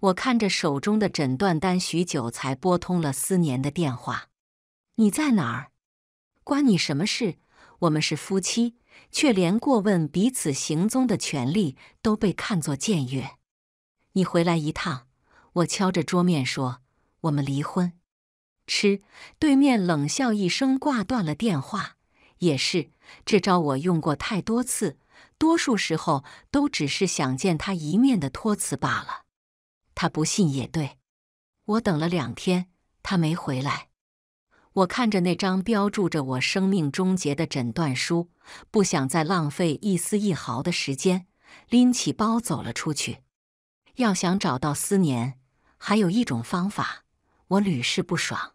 我看着手中的诊断单，许久才拨通了思年的电话。“你在哪儿？关你什么事？我们是夫妻，却连过问彼此行踪的权利都被看作僭越。”“你回来一趟。”我敲着桌面说，“我们离婚。”“吃。”对面冷笑一声，挂断了电话。也是，这招我用过太多次，多数时候都只是想见他一面的托词罢了。他不信也对，我等了两天，他没回来。我看着那张标注着我生命终结的诊断书，不想再浪费一丝一毫的时间，拎起包走了出去。要想找到思年，还有一种方法，我屡试不爽。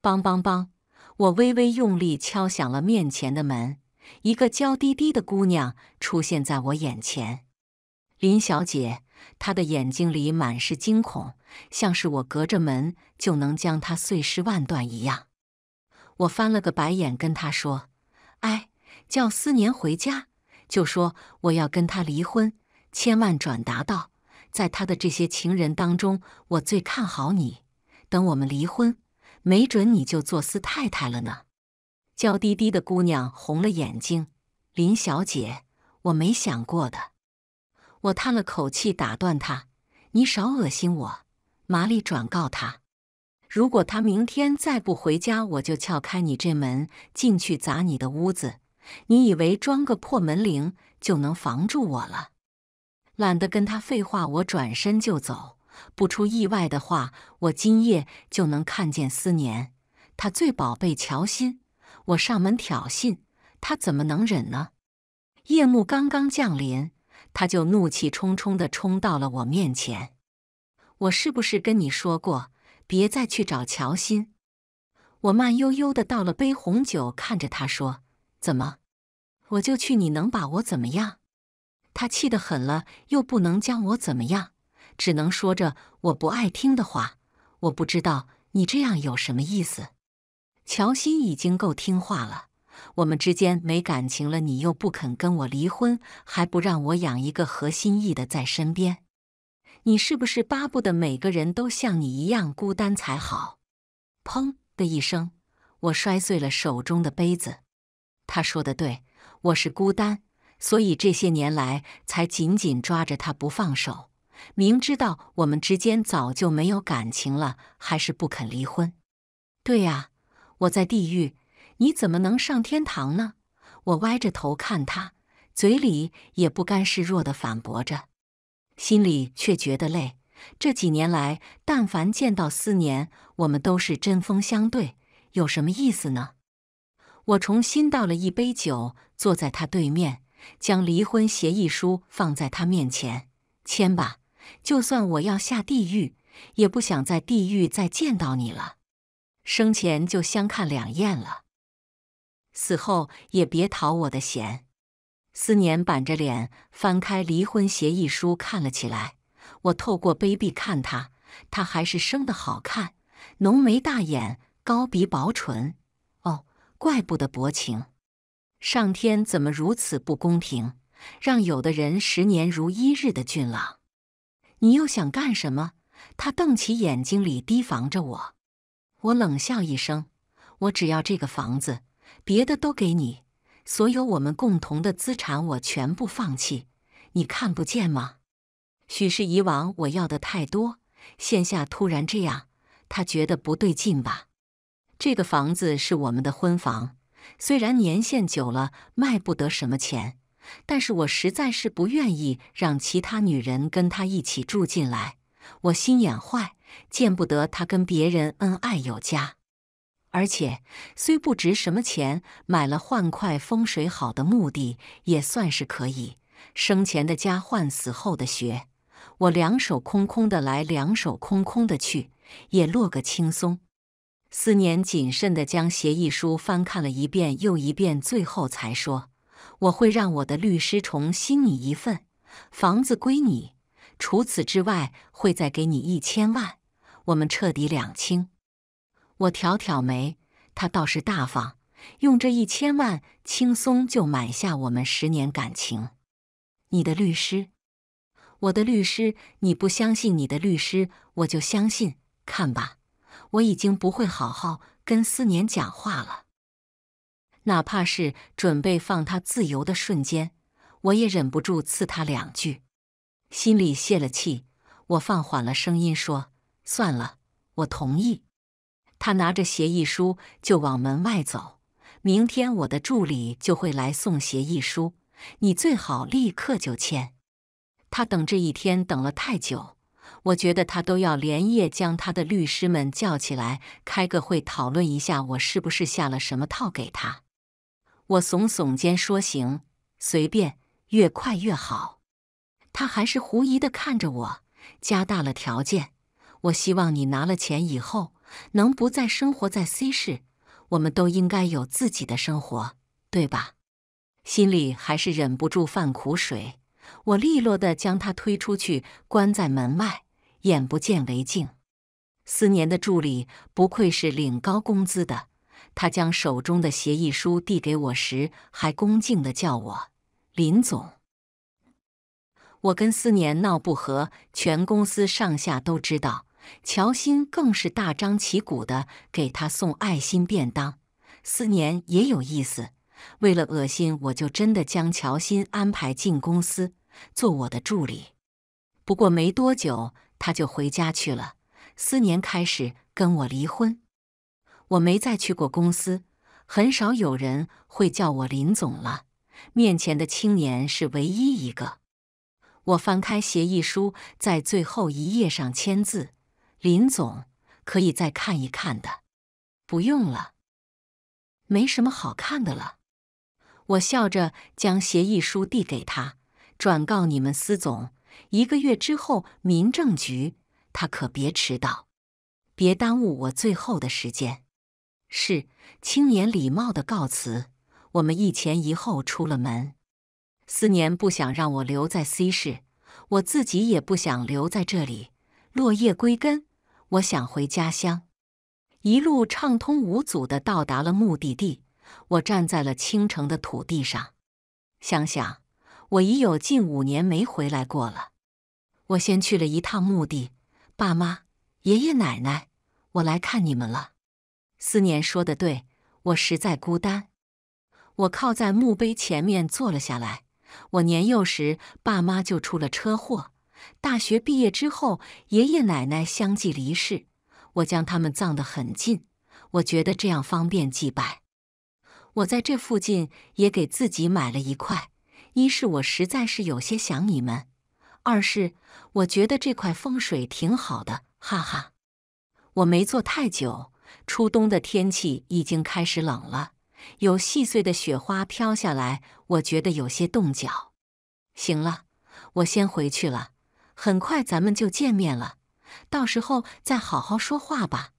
梆梆梆！我微微用力敲响了面前的门，一个娇滴滴的姑娘出现在我眼前，林小姐。他的眼睛里满是惊恐，像是我隔着门就能将他碎尸万段一样。我翻了个白眼，跟他说：“哎，叫思年回家，就说我要跟他离婚。千万转达到，在他的这些情人当中，我最看好你。等我们离婚，没准你就做司太太了呢。”娇滴滴的姑娘红了眼睛：“林小姐，我没想过的。”我叹了口气，打断他：“你少恶心我！”玛丽转告他：“如果他明天再不回家，我就撬开你这门进去砸你的屋子。你以为装个破门铃就能防住我了？”懒得跟他废话，我转身就走。不出意外的话，我今夜就能看见思年。他最宝贝乔欣。我上门挑衅，他怎么能忍呢？夜幕刚刚降临。他就怒气冲冲的冲到了我面前，我是不是跟你说过，别再去找乔欣？我慢悠悠的倒了杯红酒，看着他说：“怎么？我就去，你能把我怎么样？”他气得狠了，又不能将我怎么样，只能说着我不爱听的话。我不知道你这样有什么意思。乔欣已经够听话了。我们之间没感情了，你又不肯跟我离婚，还不让我养一个合心意的在身边，你是不是巴不得每个人都像你一样孤单才好？砰的一声，我摔碎了手中的杯子。他说的对，我是孤单，所以这些年来才紧紧抓着他不放手。明知道我们之间早就没有感情了，还是不肯离婚。对呀，我在地狱。你怎么能上天堂呢？我歪着头看他，嘴里也不甘示弱的反驳着，心里却觉得累。这几年来，但凡见到思年，我们都是针锋相对，有什么意思呢？我重新倒了一杯酒，坐在他对面，将离婚协议书放在他面前，签吧。就算我要下地狱，也不想在地狱再见到你了。生前就相看两厌了。死后也别讨我的嫌。思年板着脸翻开离婚协议书看了起来。我透过卑鄙看他，他还是生得好看，浓眉大眼，高鼻薄唇。哦，怪不得薄情。上天怎么如此不公平，让有的人十年如一日的俊朗？你又想干什么？他瞪起眼睛，里提防着我。我冷笑一声，我只要这个房子。别的都给你，所有我们共同的资产我全部放弃，你看不见吗？许是以往我要的太多，现下突然这样，他觉得不对劲吧？这个房子是我们的婚房，虽然年限久了卖不得什么钱，但是我实在是不愿意让其他女人跟他一起住进来，我心眼坏，见不得他跟别人恩爱有加。而且，虽不值什么钱，买了换块风水好的墓地也算是可以。生前的家换死后的学，我两手空空的来，两手空空的去，也落个轻松。思年谨慎的将协议书翻看了一遍又一遍，最后才说：“我会让我的律师重新你一份，房子归你，除此之外会再给你一千万，我们彻底两清。”我挑挑眉，他倒是大方，用这一千万轻松就买下我们十年感情。你的律师，我的律师，你不相信你的律师，我就相信。看吧，我已经不会好好跟思年讲话了。哪怕是准备放他自由的瞬间，我也忍不住刺他两句。心里泄了气，我放缓了声音说：“算了，我同意。”他拿着协议书就往门外走。明天我的助理就会来送协议书，你最好立刻就签。他等这一天等了太久，我觉得他都要连夜将他的律师们叫起来开个会，讨论一下我是不是下了什么套给他。我耸耸肩说：“行，随便，越快越好。”他还是狐疑的看着我，加大了条件。我希望你拿了钱以后。能不再生活在 C 市，我们都应该有自己的生活，对吧？心里还是忍不住犯苦水。我利落地将他推出去，关在门外，眼不见为净。思年的助理不愧是领高工资的，他将手中的协议书递给我时，还恭敬地叫我林总。我跟思年闹不和，全公司上下都知道。乔欣更是大张旗鼓的给他送爱心便当，思年也有意思，为了恶心我，就真的将乔欣安排进公司做我的助理。不过没多久，他就回家去了。思年开始跟我离婚，我没再去过公司，很少有人会叫我林总了。面前的青年是唯一一个。我翻开协议书，在最后一页上签字。林总，可以再看一看的，不用了，没什么好看的了。我笑着将协议书递给他，转告你们司总，一个月之后民政局，他可别迟到，别耽误我最后的时间。是青年礼貌的告辞，我们一前一后出了门。思年不想让我留在 C 市，我自己也不想留在这里，落叶归根。我想回家乡，一路畅通无阻地到达了目的地。我站在了青城的土地上，想想我已有近五年没回来过了。我先去了一趟墓地，爸妈、爷爷奶奶，我来看你们了。思念说的对，我实在孤单。我靠在墓碑前面坐了下来。我年幼时，爸妈就出了车祸。大学毕业之后，爷爷奶奶相继离世，我将他们葬得很近，我觉得这样方便祭拜。我在这附近也给自己买了一块，一是我实在是有些想你们，二是我觉得这块风水挺好的，哈哈。我没坐太久，初冬的天气已经开始冷了，有细碎的雪花飘下来，我觉得有些冻脚。行了，我先回去了。很快咱们就见面了，到时候再好好说话吧。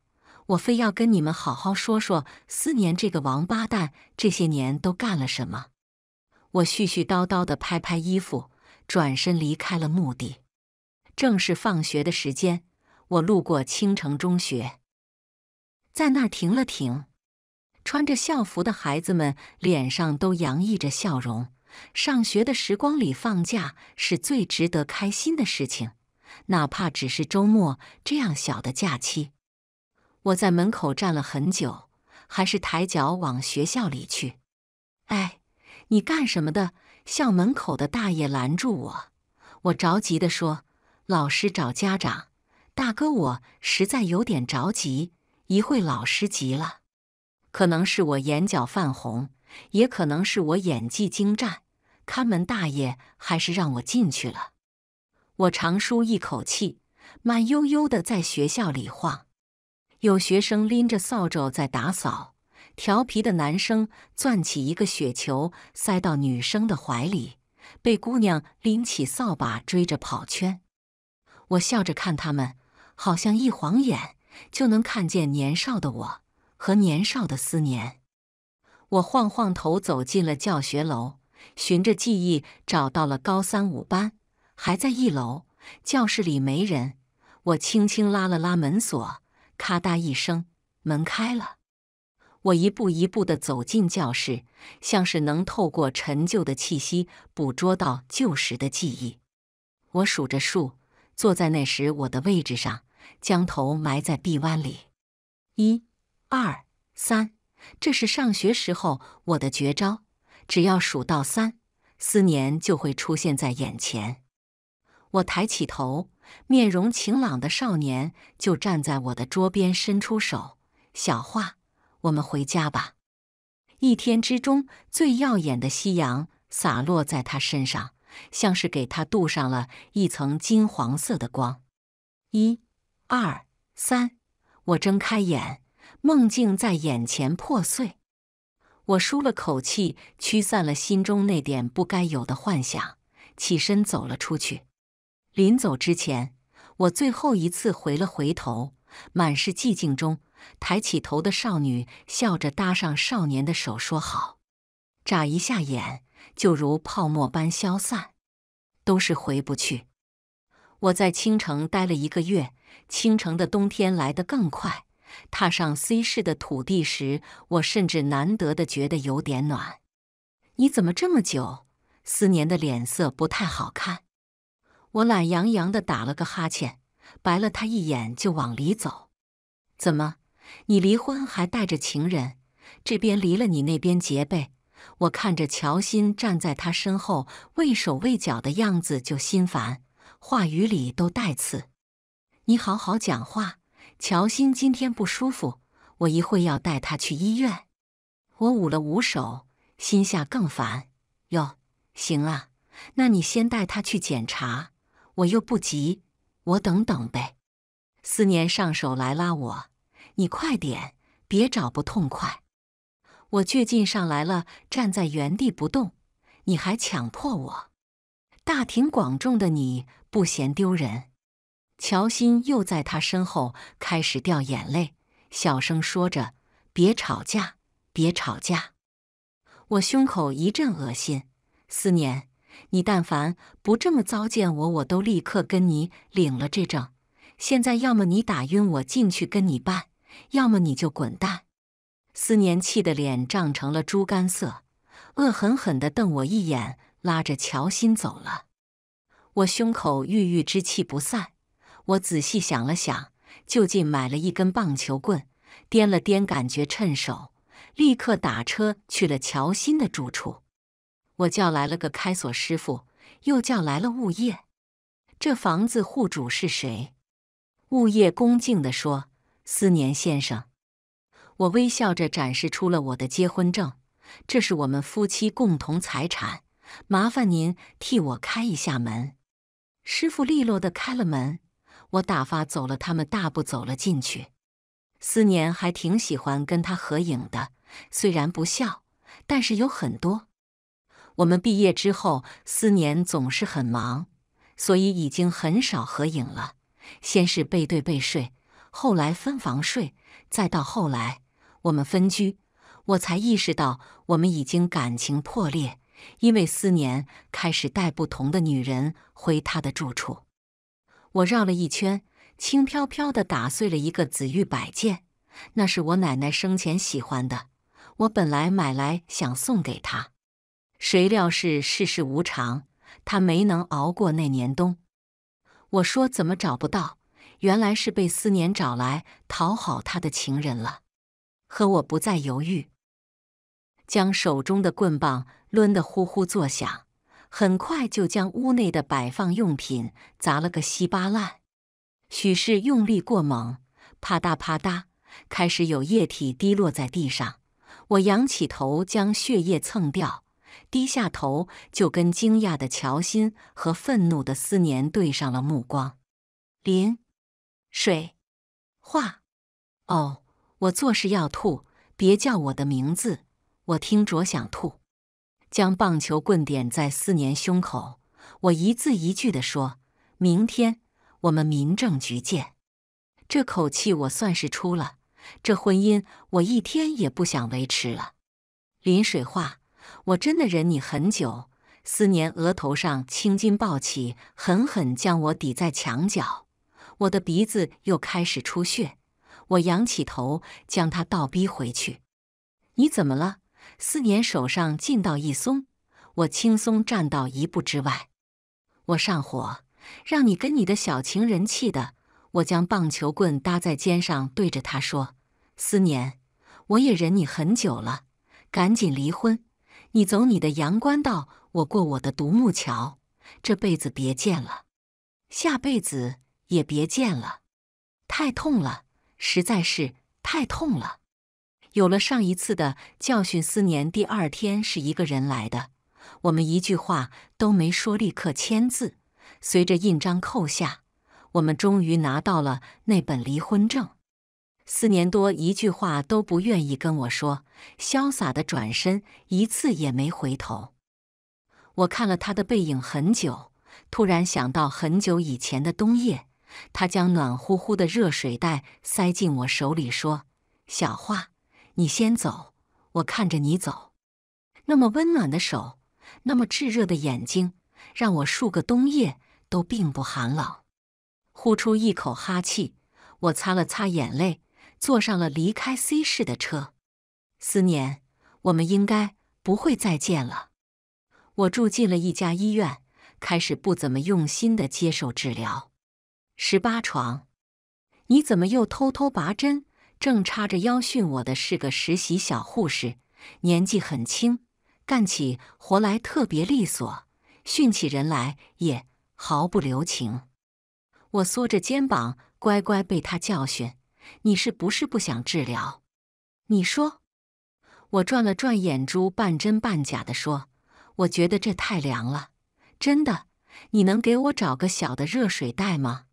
我非要跟你们好好说说，思年这个王八蛋这些年都干了什么。我絮絮叨叨的拍拍衣服，转身离开了墓地。正是放学的时间，我路过青城中学，在那儿停了停。穿着校服的孩子们脸上都洋溢着笑容。上学的时光里，放假是最值得开心的事情，哪怕只是周末这样小的假期。我在门口站了很久，还是抬脚往学校里去。哎，你干什么的？校门口的大爷拦住我。我着急地说：“老师找家长，大哥，我实在有点着急，一会老师急了，可能是我眼角泛红。”也可能是我演技精湛，看门大爷还是让我进去了。我长舒一口气，慢悠悠的在学校里晃。有学生拎着扫帚在打扫，调皮的男生攥起一个雪球塞到女生的怀里，被姑娘拎起扫把追着跑圈。我笑着看他们，好像一晃眼就能看见年少的我，和年少的思念。我晃晃头，走进了教学楼，循着记忆找到了高三五班，还在一楼。教室里没人，我轻轻拉了拉门锁，咔嗒一声，门开了。我一步一步的走进教室，像是能透过陈旧的气息捕捉到旧时的记忆。我数着数，坐在那时我的位置上，将头埋在臂弯里。一、二、三。这是上学时候我的绝招，只要数到三，思年就会出现在眼前。我抬起头，面容晴朗的少年就站在我的桌边，伸出手：“小画，我们回家吧。”一天之中最耀眼的夕阳洒落在他身上，像是给他镀上了一层金黄色的光。一、二、三，我睁开眼。梦境在眼前破碎，我舒了口气，驱散了心中那点不该有的幻想，起身走了出去。临走之前，我最后一次回了回头，满是寂静中，抬起头的少女笑着搭上少年的手，说：“好。”眨一下眼，就如泡沫般消散。都是回不去。我在青城待了一个月，青城的冬天来得更快。踏上 C 市的土地时，我甚至难得的觉得有点暖。你怎么这么久？思年的脸色不太好看。我懒洋洋的打了个哈欠，白了他一眼，就往里走。怎么？你离婚还带着情人？这边离了你，那边结呗。我看着乔欣站在他身后畏手畏脚的样子就心烦，话语里都带刺。你好好讲话。乔欣今天不舒服，我一会要带他去医院。我捂了捂手，心下更烦。哟，行啊，那你先带他去检查，我又不急，我等等呗。思年上手来拉我，你快点，别找不痛快。我倔劲上来了，站在原地不动，你还强迫我？大庭广众的，你不嫌丢人？乔欣又在他身后开始掉眼泪，小声说着：“别吵架，别吵架。”我胸口一阵恶心。思年，你但凡不这么糟践我，我都立刻跟你领了这证。现在要么你打晕我进去跟你办，要么你就滚蛋。思年气得脸涨成了猪肝色，恶狠狠的瞪我一眼，拉着乔欣走了。我胸口郁郁之气不散。我仔细想了想，就近买了一根棒球棍，掂了掂，感觉趁手，立刻打车去了乔欣的住处。我叫来了个开锁师傅，又叫来了物业。这房子户主是谁？物业恭敬地说：“思年先生。”我微笑着展示出了我的结婚证，这是我们夫妻共同财产，麻烦您替我开一下门。师傅利落的开了门。我打发走了他们，大步走了进去。思年还挺喜欢跟他合影的，虽然不笑，但是有很多。我们毕业之后，思年总是很忙，所以已经很少合影了。先是背对背睡，后来分房睡，再到后来我们分居，我才意识到我们已经感情破裂，因为思年开始带不同的女人回他的住处。我绕了一圈，轻飘飘的打碎了一个紫玉摆件，那是我奶奶生前喜欢的。我本来买来想送给她，谁料是世事无常，她没能熬过那年冬。我说怎么找不到？原来是被思年找来讨好他的情人了。和我不再犹豫，将手中的棍棒抡得呼呼作响。很快就将屋内的摆放用品砸了个稀巴烂，许是用力过猛，啪嗒啪嗒，开始有液体滴落在地上。我仰起头将血液蹭掉，低下头就跟惊讶的乔欣和愤怒的思年对上了目光。林，水，画，哦，我做事要吐，别叫我的名字，我听着想吐。将棒球棍点在思年胸口，我一字一句的说：“明天我们民政局见。”这口气我算是出了。这婚姻我一天也不想维持了。临水话，我真的忍你很久。思年额头上青筋暴起，狠狠将我抵在墙角，我的鼻子又开始出血。我仰起头，将他倒逼回去。你怎么了？思年手上劲道一松，我轻松站到一步之外。我上火，让你跟你的小情人气的。我将棒球棍搭在肩上，对着他说：“思年，我也忍你很久了，赶紧离婚，你走你的阳关道，我过我的独木桥。这辈子别见了，下辈子也别见了。太痛了，实在是太痛了。”有了上一次的教训，四年第二天是一个人来的，我们一句话都没说，立刻签字。随着印章扣下，我们终于拿到了那本离婚证。四年多，一句话都不愿意跟我说，潇洒的转身，一次也没回头。我看了他的背影很久，突然想到很久以前的冬夜，他将暖乎乎的热水袋塞进我手里，说：“小花。”你先走，我看着你走。那么温暖的手，那么炙热的眼睛，让我数个冬夜都并不寒冷。呼出一口哈气，我擦了擦眼泪，坐上了离开 C 市的车。思念，我们应该不会再见了。我住进了一家医院，开始不怎么用心的接受治疗。十八床，你怎么又偷偷拔针？正叉着腰训我的是个实习小护士，年纪很轻，干起活来特别利索，训起人来也毫不留情。我缩着肩膀，乖乖被他教训。你是不是不想治疗？你说。我转了转眼珠，半真半假的说：“我觉得这太凉了，真的。你能给我找个小的热水袋吗？”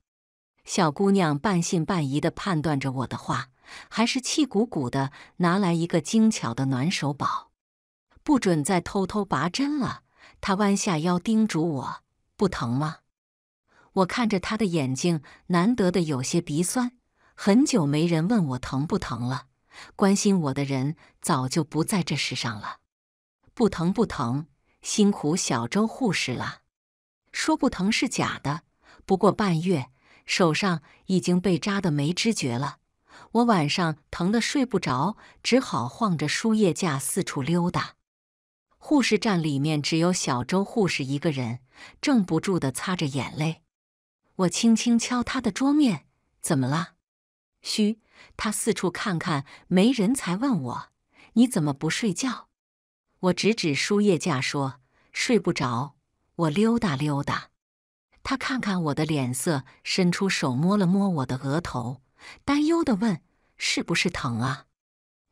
小姑娘半信半疑的判断着我的话。还是气鼓鼓的拿来一个精巧的暖手宝，不准再偷偷拔针了。他弯下腰叮嘱我：“不疼吗？”我看着他的眼睛，难得的有些鼻酸。很久没人问我疼不疼了，关心我的人早就不在这世上了。不疼不疼，辛苦小周护士了。说不疼是假的，不过半月，手上已经被扎的没知觉了。我晚上疼得睡不着，只好晃着输液架四处溜达。护士站里面只有小周护士一个人，正不住的擦着眼泪。我轻轻敲他的桌面：“怎么了？”嘘，他四处看看，没人才问我：“你怎么不睡觉？”我指指输液架说：“睡不着，我溜达溜达。”他看看我的脸色，伸出手摸了摸我的额头，担忧的问。是不是疼啊？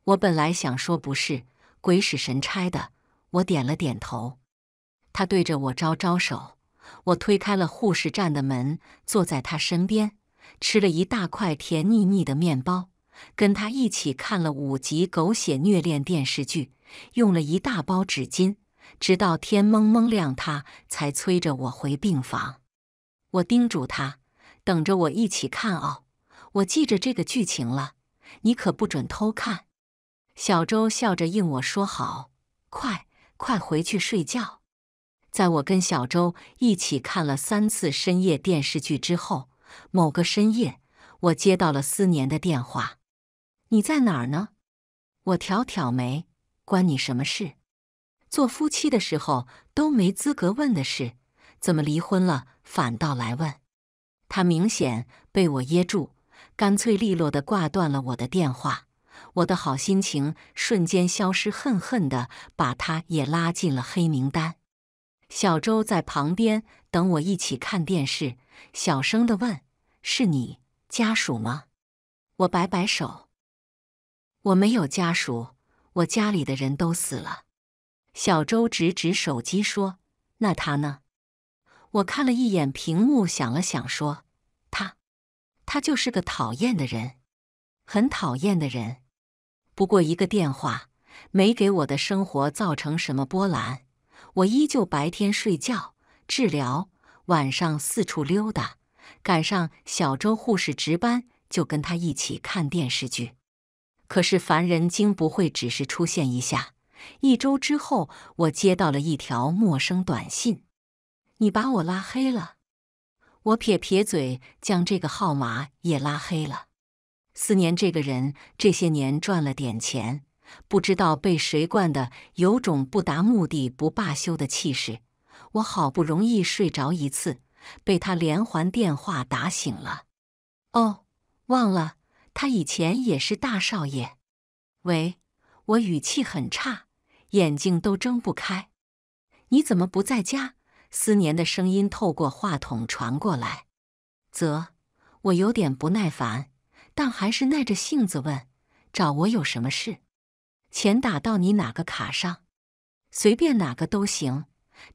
我本来想说不是，鬼使神差的，我点了点头。他对着我招招手，我推开了护士站的门，坐在他身边，吃了一大块甜腻腻的面包，跟他一起看了五集狗血虐恋电视剧，用了一大包纸巾，直到天蒙蒙亮，他才催着我回病房。我叮嘱他等着我一起看哦，我记着这个剧情了。你可不准偷看，小周笑着应我说：“好，快快回去睡觉。”在我跟小周一起看了三次深夜电视剧之后，某个深夜，我接到了思年的电话：“你在哪儿呢？”我挑挑眉：“关你什么事？做夫妻的时候都没资格问的事，怎么离婚了反倒来问？”他明显被我噎住。干脆利落的挂断了我的电话，我的好心情瞬间消失，恨恨的把他也拉进了黑名单。小周在旁边等我一起看电视，小声的问：“是你家属吗？”我摆摆手：“我没有家属，我家里的人都死了。”小周指指手机说：“那他呢？”我看了一眼屏幕，想了想说。他就是个讨厌的人，很讨厌的人。不过一个电话没给我的生活造成什么波澜，我依旧白天睡觉治疗，晚上四处溜达。赶上小周护士值班，就跟他一起看电视剧。可是凡人精不会只是出现一下，一周之后，我接到了一条陌生短信：“你把我拉黑了。”我撇撇嘴，将这个号码也拉黑了。思年这个人这些年赚了点钱，不知道被谁惯的，有种不达目的不罢休的气势。我好不容易睡着一次，被他连环电话打醒了。哦，忘了，他以前也是大少爷。喂，我语气很差，眼睛都睁不开。你怎么不在家？思年的声音透过话筒传过来，啧，我有点不耐烦，但还是耐着性子问：“找我有什么事？钱打到你哪个卡上？随便哪个都行。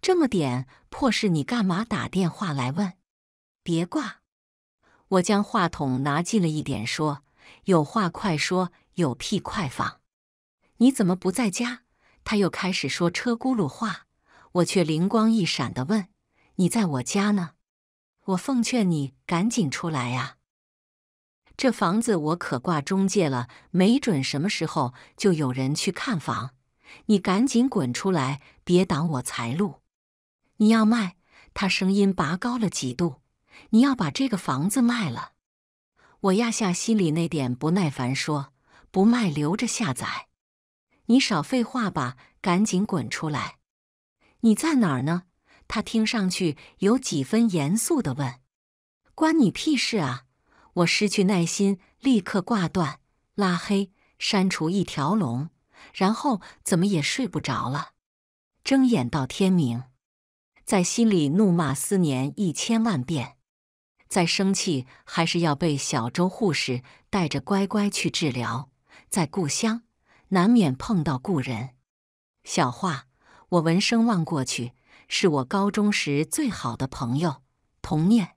这么点破事，你干嘛打电话来问？别挂。”我将话筒拿近了一点，说：“有话快说，有屁快放。你怎么不在家？”他又开始说车轱辘话。我却灵光一闪的问：“你在我家呢？我奉劝你赶紧出来呀！这房子我可挂中介了，没准什么时候就有人去看房。你赶紧滚出来，别挡我财路！你要卖？”他声音拔高了几度，“你要把这个房子卖了？”我压下心里那点不耐烦说：“不卖，留着下载。”你少废话吧，赶紧滚出来！你在哪儿呢？他听上去有几分严肃的问：“关你屁事啊！”我失去耐心，立刻挂断、拉黑、删除一条龙，然后怎么也睡不着了，睁眼到天明，在心里怒骂思年一千万遍。再生气，还是要被小周护士带着乖乖去治疗。在故乡，难免碰到故人，小画。我闻声望过去，是我高中时最好的朋友童念。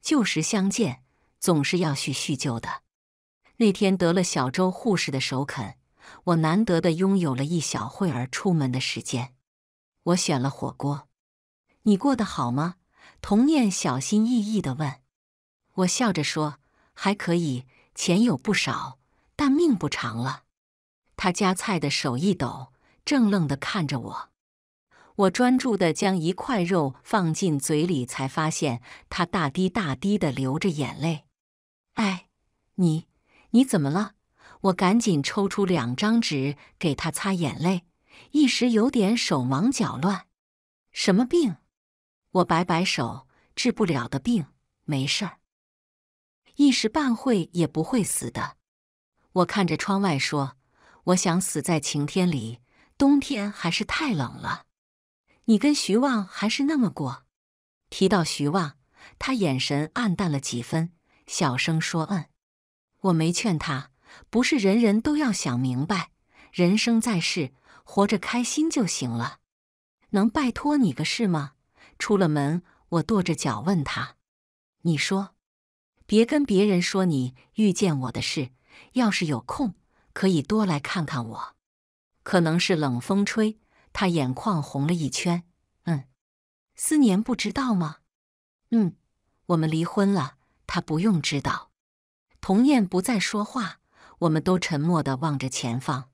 旧时相见，总是要叙叙旧的。那天得了小周护士的首肯，我难得的拥有了一小会儿出门的时间。我选了火锅。你过得好吗？童念小心翼翼地问。我笑着说：“还可以，钱有不少，但命不长了。”他夹菜的手一抖，怔愣地看着我。我专注的将一块肉放进嘴里，才发现他大滴大滴的流着眼泪。哎，你，你怎么了？我赶紧抽出两张纸给他擦眼泪，一时有点手忙脚乱。什么病？我摆摆手，治不了的病，没事儿，一时半会也不会死的。我看着窗外说：“我想死在晴天里，冬天还是太冷了。”你跟徐旺还是那么过。提到徐旺，他眼神暗淡了几分，小声说：“嗯，我没劝他，不是人人都要想明白，人生在世，活着开心就行了。”能拜托你个事吗？出了门，我跺着脚问他：“你说，别跟别人说你遇见我的事。要是有空，可以多来看看我。可能是冷风吹。”他眼眶红了一圈，嗯，思年不知道吗？嗯，我们离婚了，他不用知道。童念不再说话，我们都沉默地望着前方。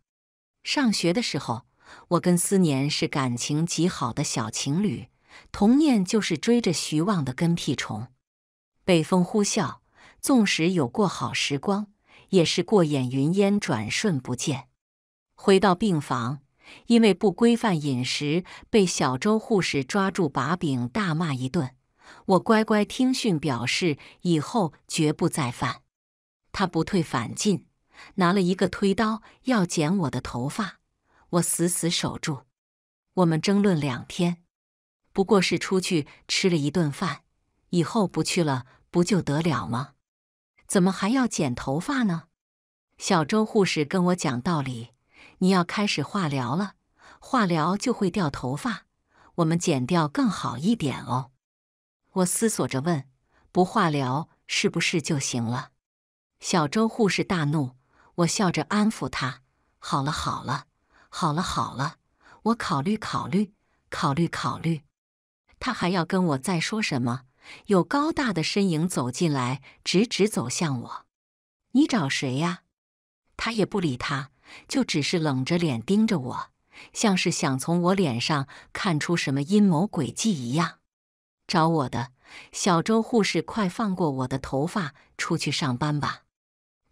上学的时候，我跟思年是感情极好的小情侣，童念就是追着徐望的跟屁虫。北风呼啸，纵使有过好时光，也是过眼云烟，转瞬不见。回到病房。因为不规范饮食，被小周护士抓住把柄，大骂一顿。我乖乖听训，表示以后绝不再犯。他不退反进，拿了一个推刀要剪我的头发，我死死守住。我们争论两天，不过是出去吃了一顿饭，以后不去了不就得了吗？怎么还要剪头发呢？小周护士跟我讲道理。你要开始化疗了，化疗就会掉头发，我们剪掉更好一点哦。我思索着问：“不化疗是不是就行了？”小周护士大怒。我笑着安抚他：“好了好了好了好了，我考虑考虑考虑考虑。”他还要跟我再说什么，有高大的身影走进来，直直走向我。“你找谁呀？”他也不理他。就只是冷着脸盯着我，像是想从我脸上看出什么阴谋诡计一样。找我的小周护士，快放过我的头发，出去上班吧。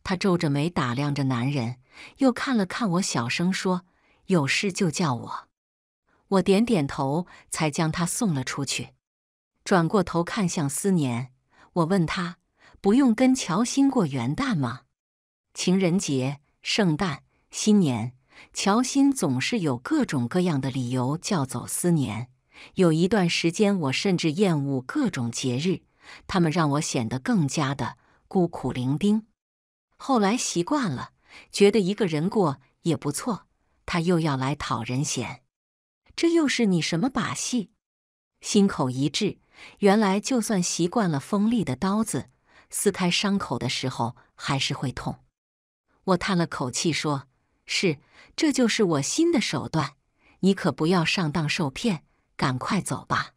他皱着眉打量着男人，又看了看我，小声说：“有事就叫我。”我点点头，才将他送了出去。转过头看向思年，我问他：“不用跟乔欣过元旦吗？情人节、圣诞？”新年，乔欣总是有各种各样的理由叫走。思年有一段时间，我甚至厌恶各种节日，他们让我显得更加的孤苦伶仃。后来习惯了，觉得一个人过也不错。他又要来讨人嫌，这又是你什么把戏？心口一滞，原来就算习惯了锋利的刀子，撕开伤口的时候还是会痛。我叹了口气说。是，这就是我新的手段，你可不要上当受骗，赶快走吧！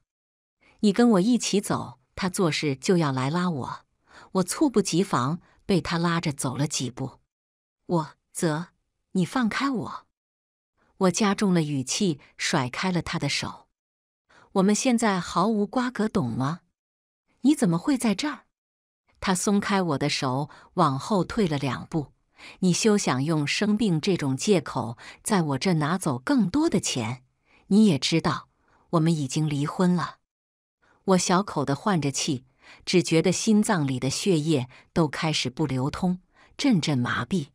你跟我一起走。他做事就要来拉我，我猝不及防被他拉着走了几步。我则，你放开我！我加重了语气，甩开了他的手。我们现在毫无瓜葛，懂吗？你怎么会在这儿？他松开我的手，往后退了两步。你休想用生病这种借口在我这拿走更多的钱！你也知道，我们已经离婚了。我小口的换着气，只觉得心脏里的血液都开始不流通，阵阵麻痹。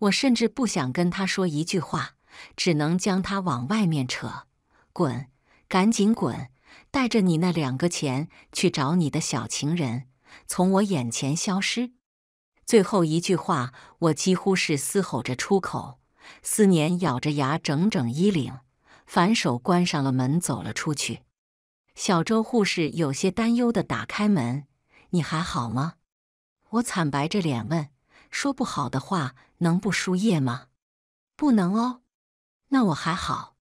我甚至不想跟他说一句话，只能将他往外面扯：“滚，赶紧滚，带着你那两个钱去找你的小情人，从我眼前消失。”最后一句话，我几乎是嘶吼着出口。思年咬着牙，整整衣领，反手关上了门，走了出去。小周护士有些担忧的打开门：“你还好吗？”我惨白着脸问：“说不好的话，能不输液吗？”“不能哦。”“那我还好。”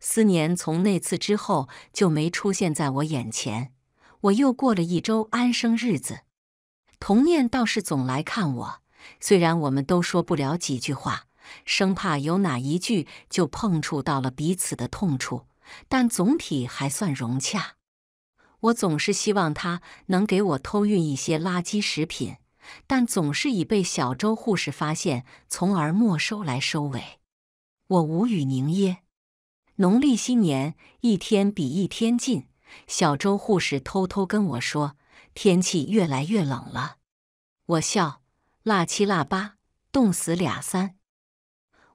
思年从那次之后就没出现在我眼前。我又过了一周安生日子。童念倒是总来看我，虽然我们都说不了几句话，生怕有哪一句就碰触到了彼此的痛处，但总体还算融洽。我总是希望他能给我偷运一些垃圾食品，但总是以被小周护士发现，从而没收来收尾。我无语凝噎。农历新年一天比一天近，小周护士偷偷跟我说。天气越来越冷了，我笑，腊七腊八，冻死俩三。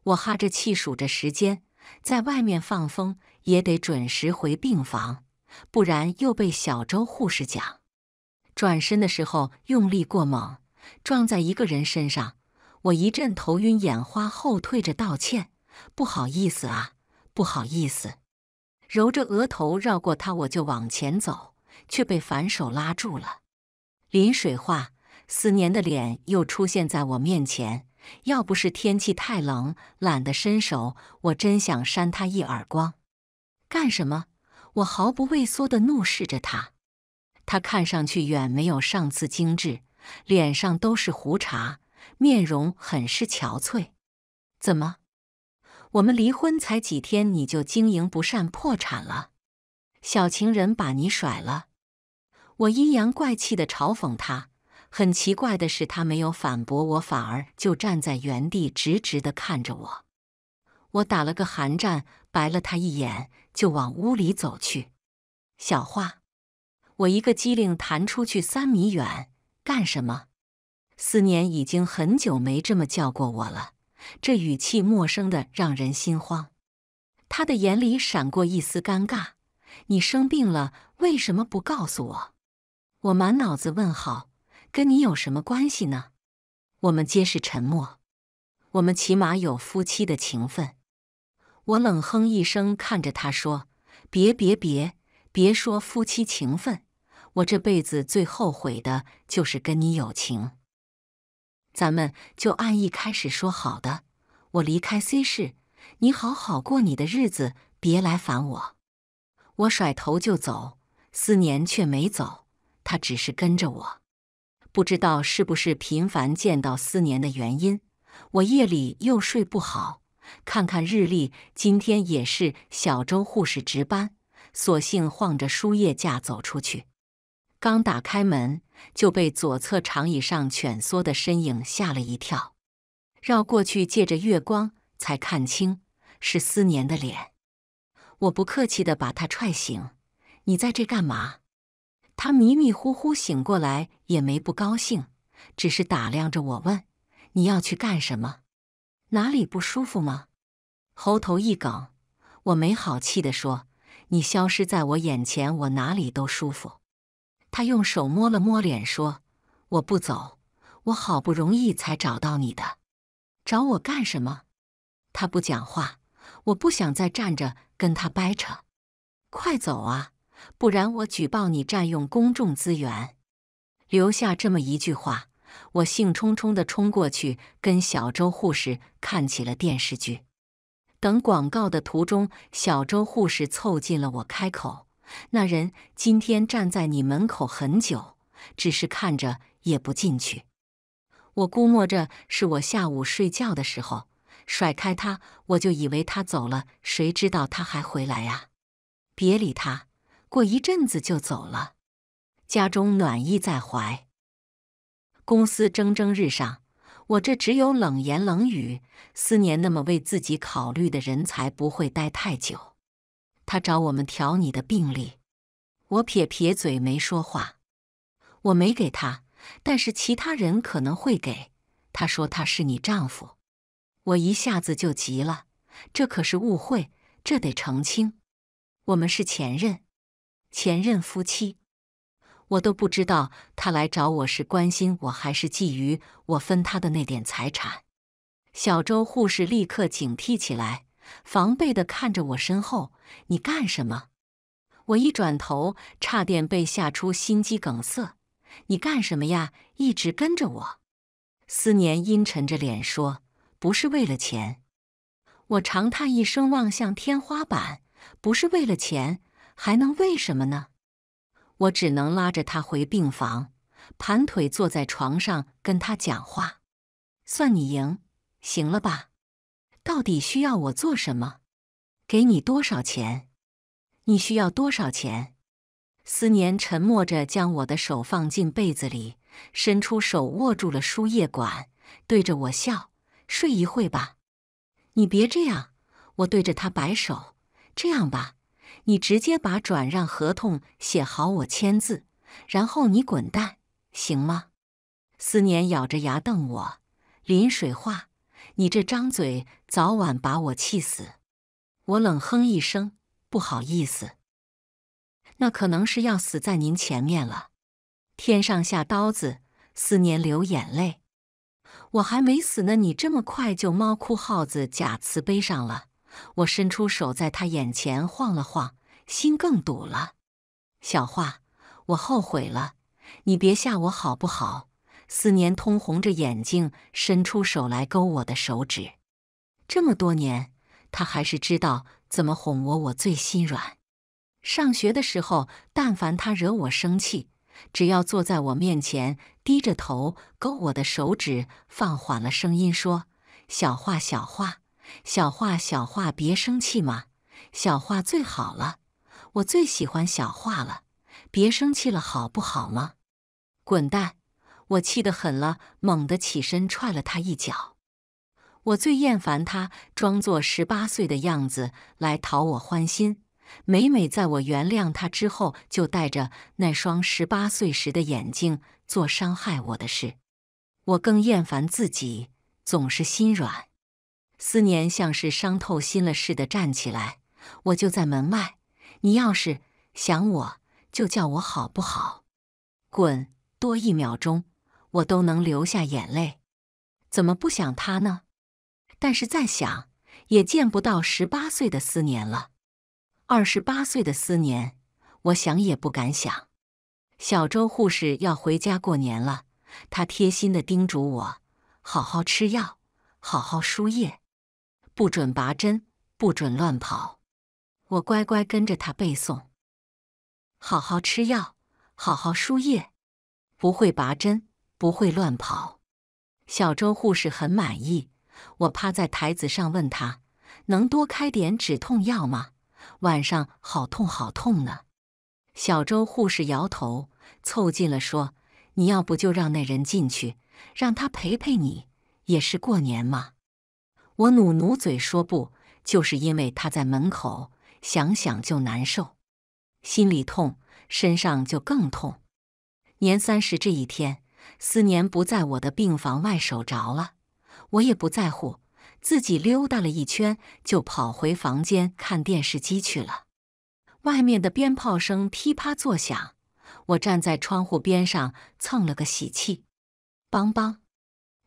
我哈着气数着时间，在外面放风也得准时回病房，不然又被小周护士讲。转身的时候用力过猛，撞在一个人身上，我一阵头晕眼花，后退着道歉：“不好意思啊，不好意思。”揉着额头，绕过他，我就往前走。却被反手拉住了。临水话，思年的脸又出现在我面前。要不是天气太冷，懒得伸手，我真想扇他一耳光。干什么？我毫不畏缩地怒视着他。他看上去远没有上次精致，脸上都是胡茬，面容很是憔悴。怎么？我们离婚才几天，你就经营不善破产了？小情人把你甩了，我阴阳怪气的嘲讽他。很奇怪的是，他没有反驳我，反而就站在原地直直的看着我。我打了个寒战，白了他一眼，就往屋里走去。小花，我一个机灵弹出去三米远，干什么？思念已经很久没这么叫过我了，这语气陌生的让人心慌。他的眼里闪过一丝尴尬。你生病了，为什么不告诉我？我满脑子问号，跟你有什么关系呢？我们皆是沉默。我们起码有夫妻的情分。我冷哼一声，看着他说：“别别别，别说夫妻情分。我这辈子最后悔的就是跟你有情。咱们就按一开始说好的，我离开 C 市，你好好过你的日子，别来烦我。”我甩头就走，思年却没走，他只是跟着我。不知道是不是频繁见到思年的原因，我夜里又睡不好。看看日历，今天也是小周护士值班，索性晃着输液架走出去。刚打开门，就被左侧长椅上蜷缩的身影吓了一跳。绕过去，借着月光才看清，是思年的脸。我不客气的把他踹醒，你在这干嘛？他迷迷糊糊醒过来也没不高兴，只是打量着我问：“你要去干什么？哪里不舒服吗？”喉头一梗，我没好气的说：“你消失在我眼前，我哪里都舒服。”他用手摸了摸脸说：“我不走，我好不容易才找到你的，找我干什么？”他不讲话，我不想再站着。跟他掰扯，快走啊！不然我举报你占用公众资源。留下这么一句话，我兴冲冲的冲过去跟小周护士看起了电视剧。等广告的途中，小周护士凑近了我开口：“那人今天站在你门口很久，只是看着也不进去。”我估摸着是我下午睡觉的时候。甩开他，我就以为他走了，谁知道他还回来啊！别理他，过一阵子就走了。家中暖意在怀，公司蒸蒸日上，我这只有冷言冷语。思年那么为自己考虑的人才不会待太久。他找我们调你的病历，我撇撇嘴没说话。我没给他，但是其他人可能会给。他说他是你丈夫。我一下子就急了，这可是误会，这得澄清。我们是前任，前任夫妻，我都不知道他来找我是关心我还是觊觎我分他的那点财产。小周护士立刻警惕起来，防备的看着我身后。你干什么？我一转头，差点被吓出心肌梗塞。你干什么呀？一直跟着我。思年阴沉着脸说。不是为了钱，我长叹一声，望向天花板。不是为了钱，还能为什么呢？我只能拉着他回病房，盘腿坐在床上跟他讲话。算你赢，行了吧？到底需要我做什么？给你多少钱？你需要多少钱？思年沉默着，将我的手放进被子里，伸出手握住了输液管，对着我笑。睡一会吧，你别这样。我对着他摆手，这样吧，你直接把转让合同写好，我签字，然后你滚蛋，行吗？思年咬着牙瞪我，林水话，你这张嘴早晚把我气死。我冷哼一声，不好意思，那可能是要死在您前面了。天上下刀子，思年流眼泪。我还没死呢，你这么快就猫哭耗子假慈悲上了！我伸出手，在他眼前晃了晃，心更堵了。小画，我后悔了，你别吓我好不好？思年通红着眼睛，伸出手来勾我的手指。这么多年，他还是知道怎么哄我，我最心软。上学的时候，但凡他惹我生气。只要坐在我面前，低着头勾我的手指，放缓了声音说：“小话，小话，小话，小话，别生气嘛，小话最好了，我最喜欢小话了，别生气了，好不好吗？滚蛋！”我气得狠了，猛地起身踹了他一脚。我最厌烦他装作十八岁的样子来讨我欢心。每每在我原谅他之后，就带着那双十八岁时的眼睛做伤害我的事，我更厌烦自己总是心软。思年像是伤透心了似的站起来，我就在门外。你要是想我，就叫我好不好？滚，多一秒钟，我都能流下眼泪。怎么不想他呢？但是再想，也见不到十八岁的思年了。二十八岁的思念，我想也不敢想。小周护士要回家过年了，她贴心的叮嘱我：好好吃药，好好输液，不准拔针，不准乱跑。我乖乖跟着她背诵：好好吃药，好好输液，不会拔针，不会乱跑。小周护士很满意。我趴在台子上问他：“能多开点止痛药吗？晚上好痛，好痛呢！小周护士摇头，凑近了说：“你要不就让那人进去，让他陪陪你，也是过年嘛。”我努努嘴说：“不，就是因为他在门口，想想就难受，心里痛，身上就更痛。年三十这一天，思年不在我的病房外守着了，我也不在乎。”自己溜达了一圈，就跑回房间看电视机去了。外面的鞭炮声噼啪作响，我站在窗户边上蹭了个喜气。邦邦，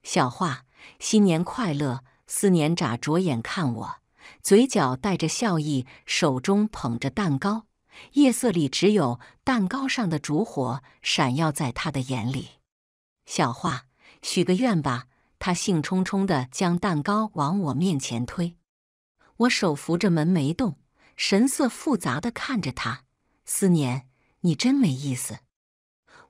小画，新年快乐！思年眨着眼看我，嘴角带着笑意，手中捧着蛋糕。夜色里，只有蛋糕上的烛火闪耀在他的眼里。小画，许个愿吧。他兴冲冲的将蛋糕往我面前推，我手扶着门没动，神色复杂的看着他。思年，你真没意思。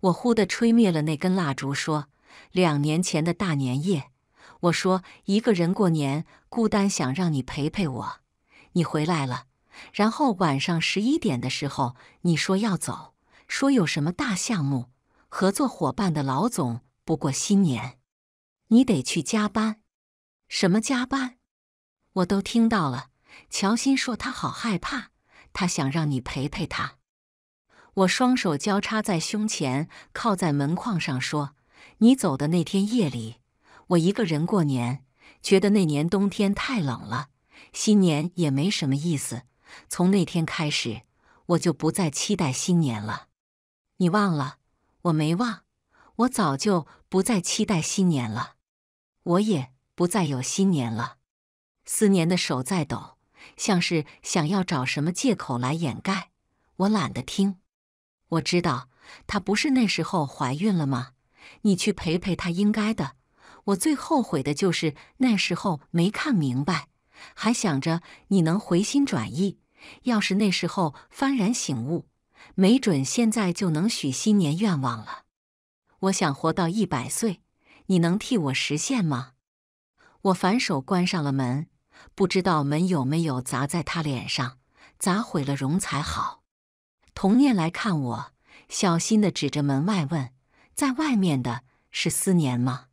我忽地吹灭了那根蜡烛，说：两年前的大年夜，我说一个人过年孤单，想让你陪陪我。你回来了，然后晚上十一点的时候，你说要走，说有什么大项目，合作伙伴的老总不过新年。你得去加班，什么加班？我都听到了。乔欣说他好害怕，他想让你陪陪他。我双手交叉在胸前，靠在门框上说：“你走的那天夜里，我一个人过年，觉得那年冬天太冷了，新年也没什么意思。从那天开始，我就不再期待新年了。”你忘了？我没忘，我早就不再期待新年了。我也不再有新年了。思年的手在抖，像是想要找什么借口来掩盖。我懒得听。我知道她不是那时候怀孕了吗？你去陪陪她应该的。我最后悔的就是那时候没看明白，还想着你能回心转意。要是那时候幡然醒悟，没准现在就能许新年愿望了。我想活到一百岁。你能替我实现吗？我反手关上了门，不知道门有没有砸在他脸上，砸毁了容才好。童念来看我，小心的指着门外问：“在外面的是思年吗？”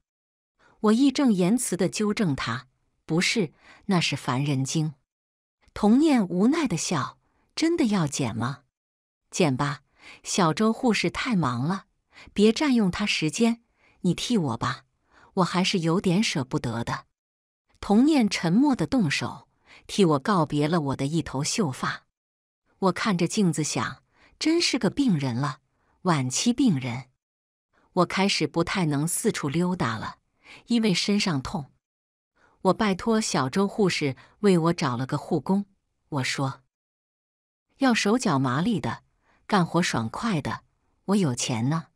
我义正言辞的纠正他：“不是，那是凡人精。”童念无奈的笑：“真的要剪吗？”“剪吧。”小周护士太忙了，别占用他时间。你替我吧，我还是有点舍不得的。童念沉默的动手替我告别了我的一头秀发。我看着镜子想，真是个病人了，晚期病人。我开始不太能四处溜达了，因为身上痛。我拜托小周护士为我找了个护工，我说要手脚麻利的，干活爽快的。我有钱呢。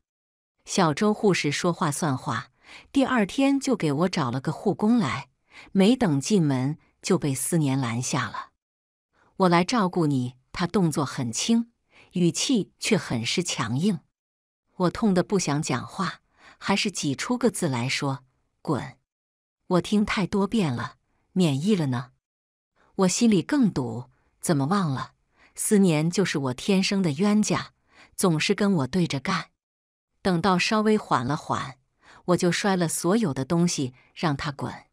小周护士说话算话，第二天就给我找了个护工来。没等进门就被思年拦下了。我来照顾你。他动作很轻，语气却很是强硬。我痛得不想讲话，还是挤出个字来说：“滚！”我听太多遍了，免疫了呢。我心里更堵，怎么忘了？思年就是我天生的冤家，总是跟我对着干。等到稍微缓了缓，我就摔了所有的东西，让他滚。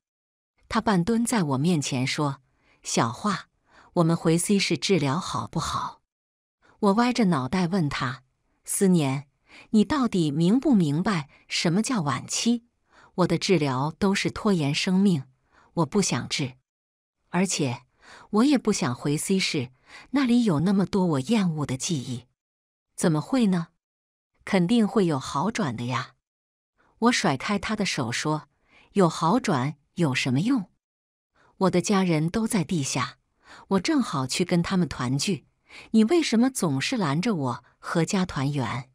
他半蹲在我面前说：“小画，我们回 C 室治疗好不好？”我歪着脑袋问他：“思年，你到底明不明白什么叫晚期？我的治疗都是拖延生命，我不想治，而且我也不想回 C 室，那里有那么多我厌恶的记忆，怎么会呢？”肯定会有好转的呀！我甩开他的手说：“有好转有什么用？我的家人都在地下，我正好去跟他们团聚。你为什么总是拦着我合家团圆？”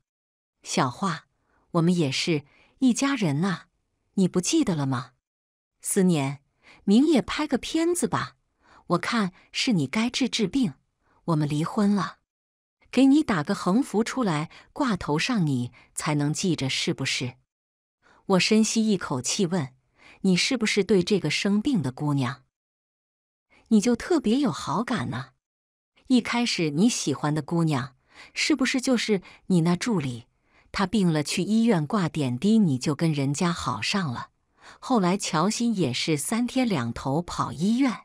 小华，我们也是一家人呐，你不记得了吗？思年，明夜拍个片子吧，我看是你该治治病。我们离婚了。给你打个横幅出来挂头上，你才能记着，是不是？我深吸一口气问：“你是不是对这个生病的姑娘，你就特别有好感呢？一开始你喜欢的姑娘，是不是就是你那助理？她病了去医院挂点滴，你就跟人家好上了。后来乔欣也是三天两头跑医院。”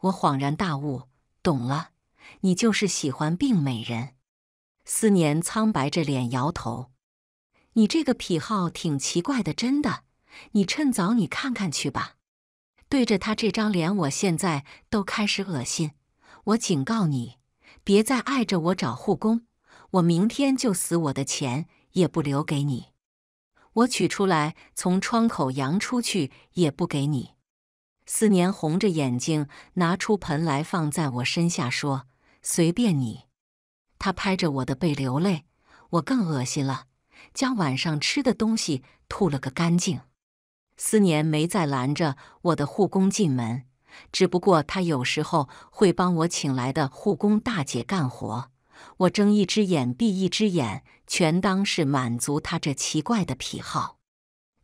我恍然大悟，懂了。你就是喜欢病美人，思年苍白着脸摇头。你这个癖好挺奇怪的，真的。你趁早你看看去吧。对着他这张脸，我现在都开始恶心。我警告你，别再碍着我找护工。我明天就死，我的钱也不留给你。我取出来从窗口扬出去，也不给你。思年红着眼睛拿出盆来，放在我身下说。随便你，他拍着我的背流泪，我更恶心了，将晚上吃的东西吐了个干净。思年没再拦着我的护工进门，只不过他有时候会帮我请来的护工大姐干活，我睁一只眼闭一只眼，全当是满足他这奇怪的癖好，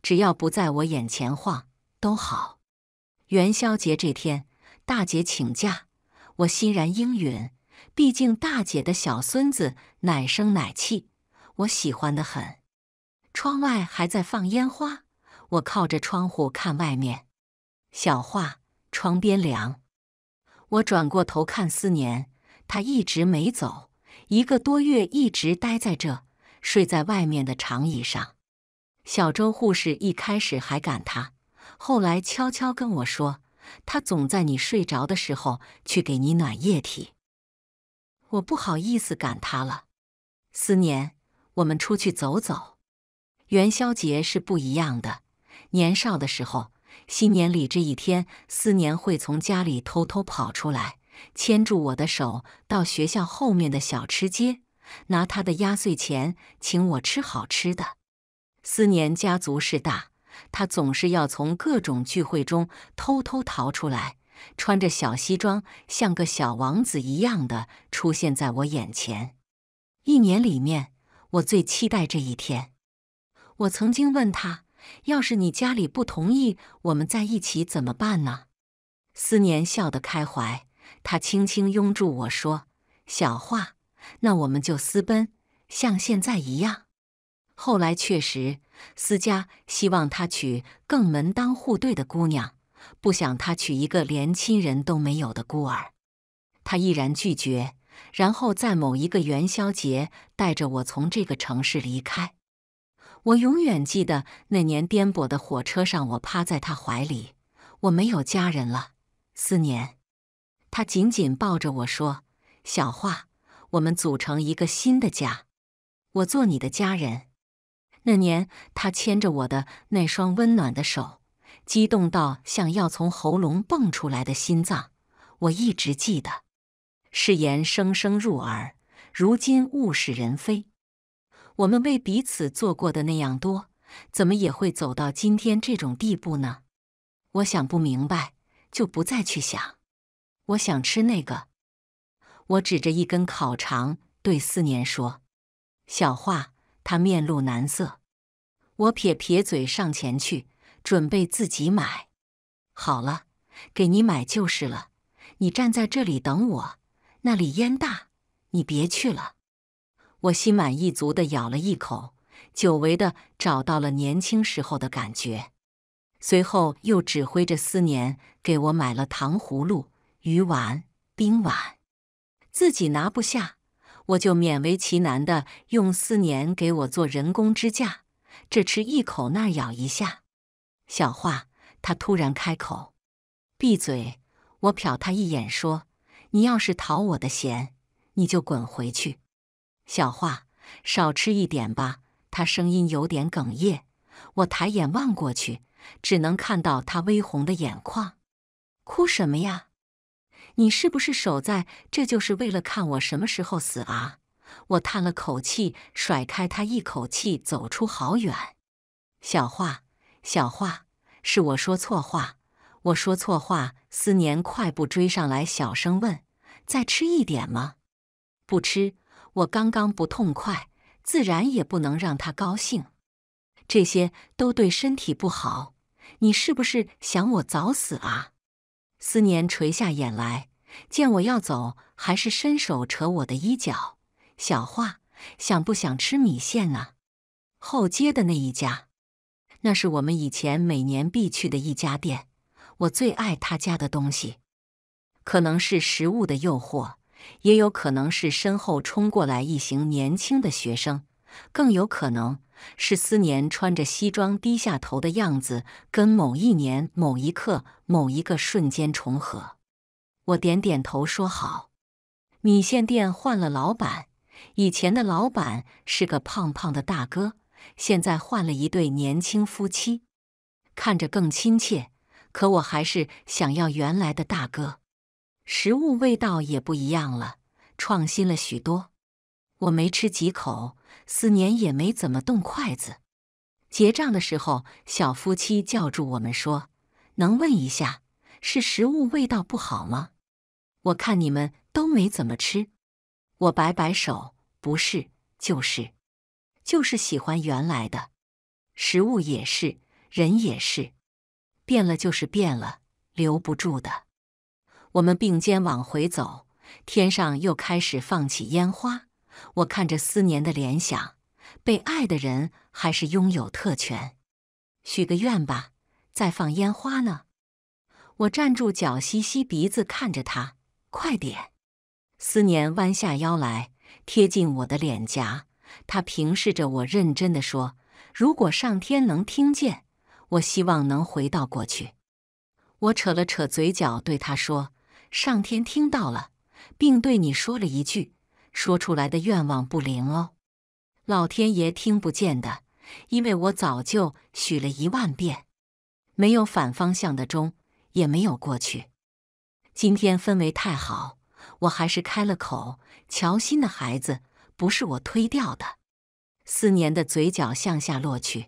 只要不在我眼前晃都好。元宵节这天，大姐请假，我欣然应允。毕竟大姐的小孙子奶声奶气，我喜欢的很。窗外还在放烟花，我靠着窗户看外面。小画，窗边凉。我转过头看思年，他一直没走，一个多月一直待在这，睡在外面的长椅上。小周护士一开始还赶他，后来悄悄跟我说，他总在你睡着的时候去给你暖液体。我不好意思赶他了，思年，我们出去走走。元宵节是不一样的。年少的时候，新年里这一天，思年会从家里偷偷跑出来，牵住我的手，到学校后面的小吃街，拿他的压岁钱请我吃好吃的。思年家族势大，他总是要从各种聚会中偷偷逃出来。穿着小西装，像个小王子一样的出现在我眼前。一年里面，我最期待这一天。我曾经问他：“要是你家里不同意我们在一起怎么办呢？”思年笑得开怀，他轻轻拥住我说：“小话，那我们就私奔，像现在一样。”后来确实，思家希望他娶更门当户对的姑娘。不想他娶一个连亲人都没有的孤儿，他毅然拒绝，然后在某一个元宵节带着我从这个城市离开。我永远记得那年颠簸的火车上，我趴在他怀里，我没有家人了，思念。他紧紧抱着我说：“小华，我们组成一个新的家，我做你的家人。”那年他牵着我的那双温暖的手。激动到像要从喉咙蹦出来的心脏，我一直记得，誓言声声入耳。如今物是人非，我们为彼此做过的那样多，怎么也会走到今天这种地步呢？我想不明白，就不再去想。我想吃那个，我指着一根烤肠对思年说：“小画。”他面露难色，我撇撇嘴上前去。准备自己买，好了，给你买就是了。你站在这里等我，那里烟大，你别去了。我心满意足的咬了一口，久违的找到了年轻时候的感觉。随后又指挥着思年给我买了糖葫芦、鱼丸、冰丸。自己拿不下，我就勉为其难的用思年给我做人工支架，这吃一口，那咬一下。小画，他突然开口：“闭嘴！”我瞟他一眼，说：“你要是讨我的嫌，你就滚回去。”小画，少吃一点吧。他声音有点哽咽。我抬眼望过去，只能看到他微红的眼眶。哭什么呀？你是不是守在这就是为了看我什么时候死啊？我叹了口气，甩开他，一口气走出好远。小画。小华，是我说错话，我说错话。思年快步追上来，小声问：“再吃一点吗？”“不吃，我刚刚不痛快，自然也不能让他高兴。这些都对身体不好。你是不是想我早死啊？”思年垂下眼来，见我要走，还是伸手扯我的衣角：“小华，想不想吃米线啊？后街的那一家。”那是我们以前每年必去的一家店，我最爱他家的东西。可能是食物的诱惑，也有可能是身后冲过来一行年轻的学生，更有可能是思年穿着西装低下头的样子跟某一年、某一刻、某一个瞬间重合。我点点头说：“好。”米线店换了老板，以前的老板是个胖胖的大哥。现在换了一对年轻夫妻，看着更亲切。可我还是想要原来的大哥，食物味道也不一样了，创新了许多。我没吃几口，四年也没怎么动筷子。结账的时候，小夫妻叫住我们说：“能问一下，是食物味道不好吗？我看你们都没怎么吃。”我摆摆手：“不是，就是。”就是喜欢原来的食物，也是人，也是变了就是变了，留不住的。我们并肩往回走，天上又开始放起烟花。我看着思念的脸，想被爱的人还是拥有特权。许个愿吧，再放烟花呢。我站住脚，吸吸鼻子，看着他，快点。思年弯下腰来，贴近我的脸颊。他平视着我，认真的说：“如果上天能听见，我希望能回到过去。”我扯了扯嘴角，对他说：“上天听到了，并对你说了一句：‘说出来的愿望不灵哦，老天爷听不见的，因为我早就许了一万遍，没有反方向的钟，也没有过去。’今天氛围太好，我还是开了口：‘乔欣的孩子。’”不是我推掉的，思年的嘴角向下落去。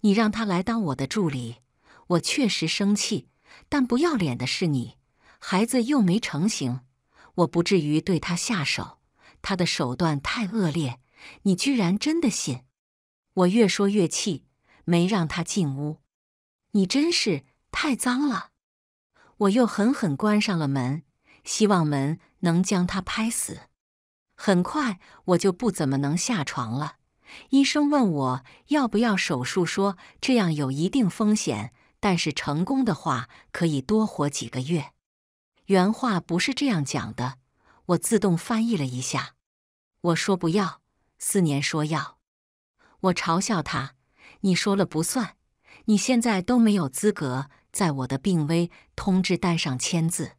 你让他来当我的助理，我确实生气，但不要脸的是你。孩子又没成型，我不至于对他下手。他的手段太恶劣，你居然真的信！我越说越气，没让他进屋。你真是太脏了！我又狠狠关上了门，希望门能将他拍死。很快我就不怎么能下床了。医生问我要不要手术，说这样有一定风险，但是成功的话可以多活几个月。原话不是这样讲的，我自动翻译了一下。我说不要，四年说要，我嘲笑他：“你说了不算，你现在都没有资格在我的病危通知单上签字。”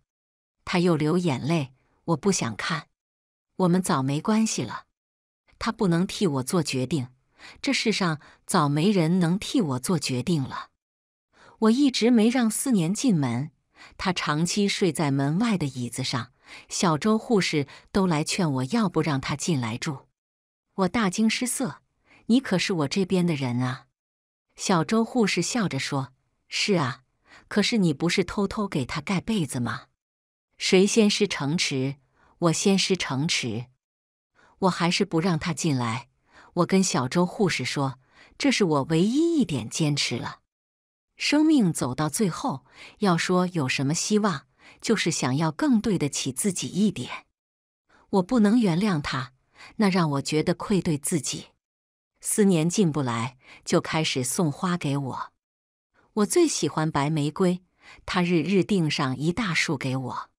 他又流眼泪，我不想看。我们早没关系了，他不能替我做决定，这世上早没人能替我做决定了。我一直没让四年进门，他长期睡在门外的椅子上，小周护士都来劝我要不让他进来住。我大惊失色：“你可是我这边的人啊！”小周护士笑着说：“是啊，可是你不是偷偷给他盖被子吗？谁先是城池？”我先失城池，我还是不让他进来。我跟小周护士说，这是我唯一一点坚持了。生命走到最后，要说有什么希望，就是想要更对得起自己一点。我不能原谅他，那让我觉得愧对自己。思年进不来，就开始送花给我。我最喜欢白玫瑰，他日日订上一大束给我。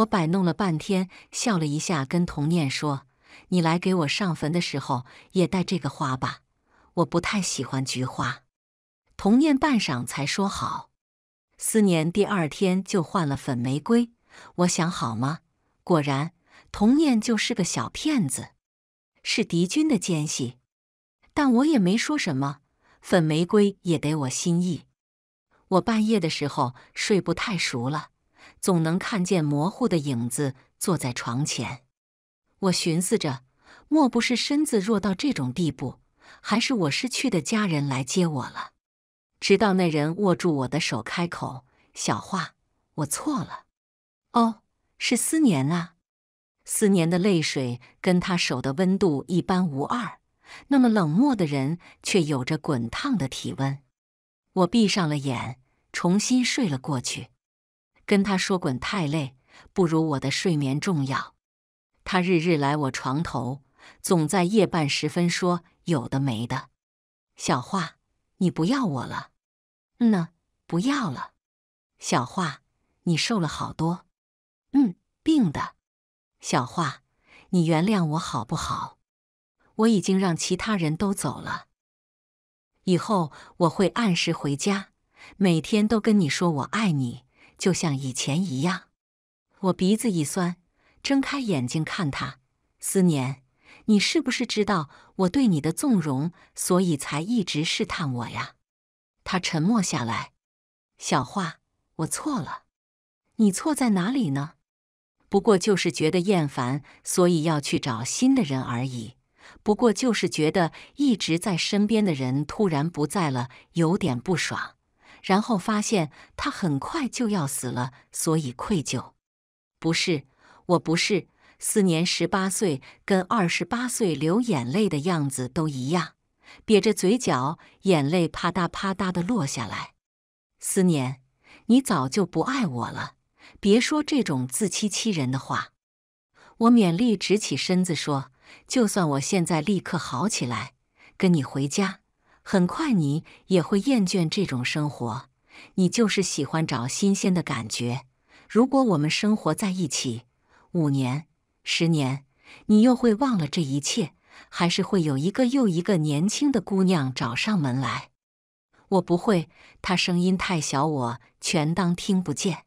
我摆弄了半天，笑了一下，跟童念说：“你来给我上坟的时候也带这个花吧，我不太喜欢菊花。”童念半晌才说：“好。”思年第二天就换了粉玫瑰。我想，好吗？果然，童念就是个小骗子，是敌军的奸细，但我也没说什么。粉玫瑰也得我心意。我半夜的时候睡不太熟了。总能看见模糊的影子坐在床前，我寻思着，莫不是身子弱到这种地步，还是我失去的家人来接我了？直到那人握住我的手，开口：“小画，我错了。”哦，是思年啊！思年的泪水跟他手的温度一般无二，那么冷漠的人却有着滚烫的体温。我闭上了眼，重新睡了过去。跟他说滚太累，不如我的睡眠重要。他日日来我床头，总在夜半时分说有的没的。小画，你不要我了？嗯呢，不要了。小画，你瘦了好多。嗯，病的。小画，你原谅我好不好？我已经让其他人都走了。以后我会按时回家，每天都跟你说我爱你。就像以前一样，我鼻子一酸，睁开眼睛看他。思年，你是不是知道我对你的纵容，所以才一直试探我呀？他沉默下来。小花，我错了。你错在哪里呢？不过就是觉得厌烦，所以要去找新的人而已。不过就是觉得一直在身边的人突然不在了，有点不爽。然后发现他很快就要死了，所以愧疚。不是，我不是。思年十八岁跟二十八岁流眼泪的样子都一样，瘪着嘴角，眼泪啪嗒啪嗒的落下来。思年，你早就不爱我了，别说这种自欺欺人的话。我勉力直起身子说：“就算我现在立刻好起来，跟你回家。”很快你也会厌倦这种生活，你就是喜欢找新鲜的感觉。如果我们生活在一起五年、十年，你又会忘了这一切，还是会有一个又一个年轻的姑娘找上门来。我不会，她声音太小，我全当听不见。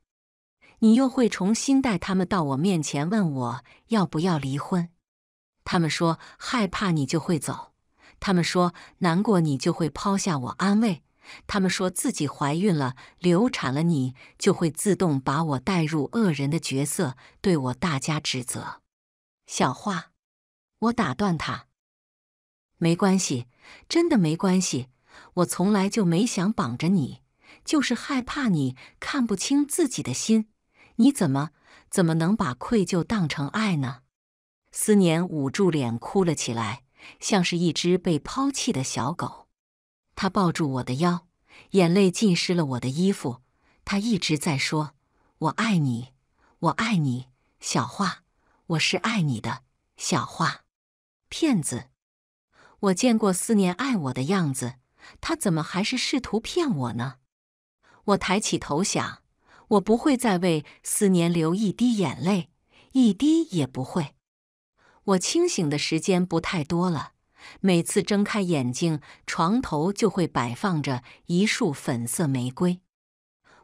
你又会重新带他们到我面前，问我要不要离婚。他们说害怕你就会走。他们说难过，你就会抛下我安慰；他们说自己怀孕了、流产了，你就会自动把我带入恶人的角色，对我大加指责。小花，我打断他，没关系，真的没关系。我从来就没想绑着你，就是害怕你看不清自己的心。你怎么怎么能把愧疚当成爱呢？思年捂住脸哭了起来。像是一只被抛弃的小狗，他抱住我的腰，眼泪浸湿了我的衣服。他一直在说：“我爱你，我爱你，小画，我是爱你的，小画，骗子。”我见过思念爱我的样子，他怎么还是试图骗我呢？我抬起头想，我不会再为思念流一滴眼泪，一滴也不会。我清醒的时间不太多了，每次睁开眼睛，床头就会摆放着一束粉色玫瑰。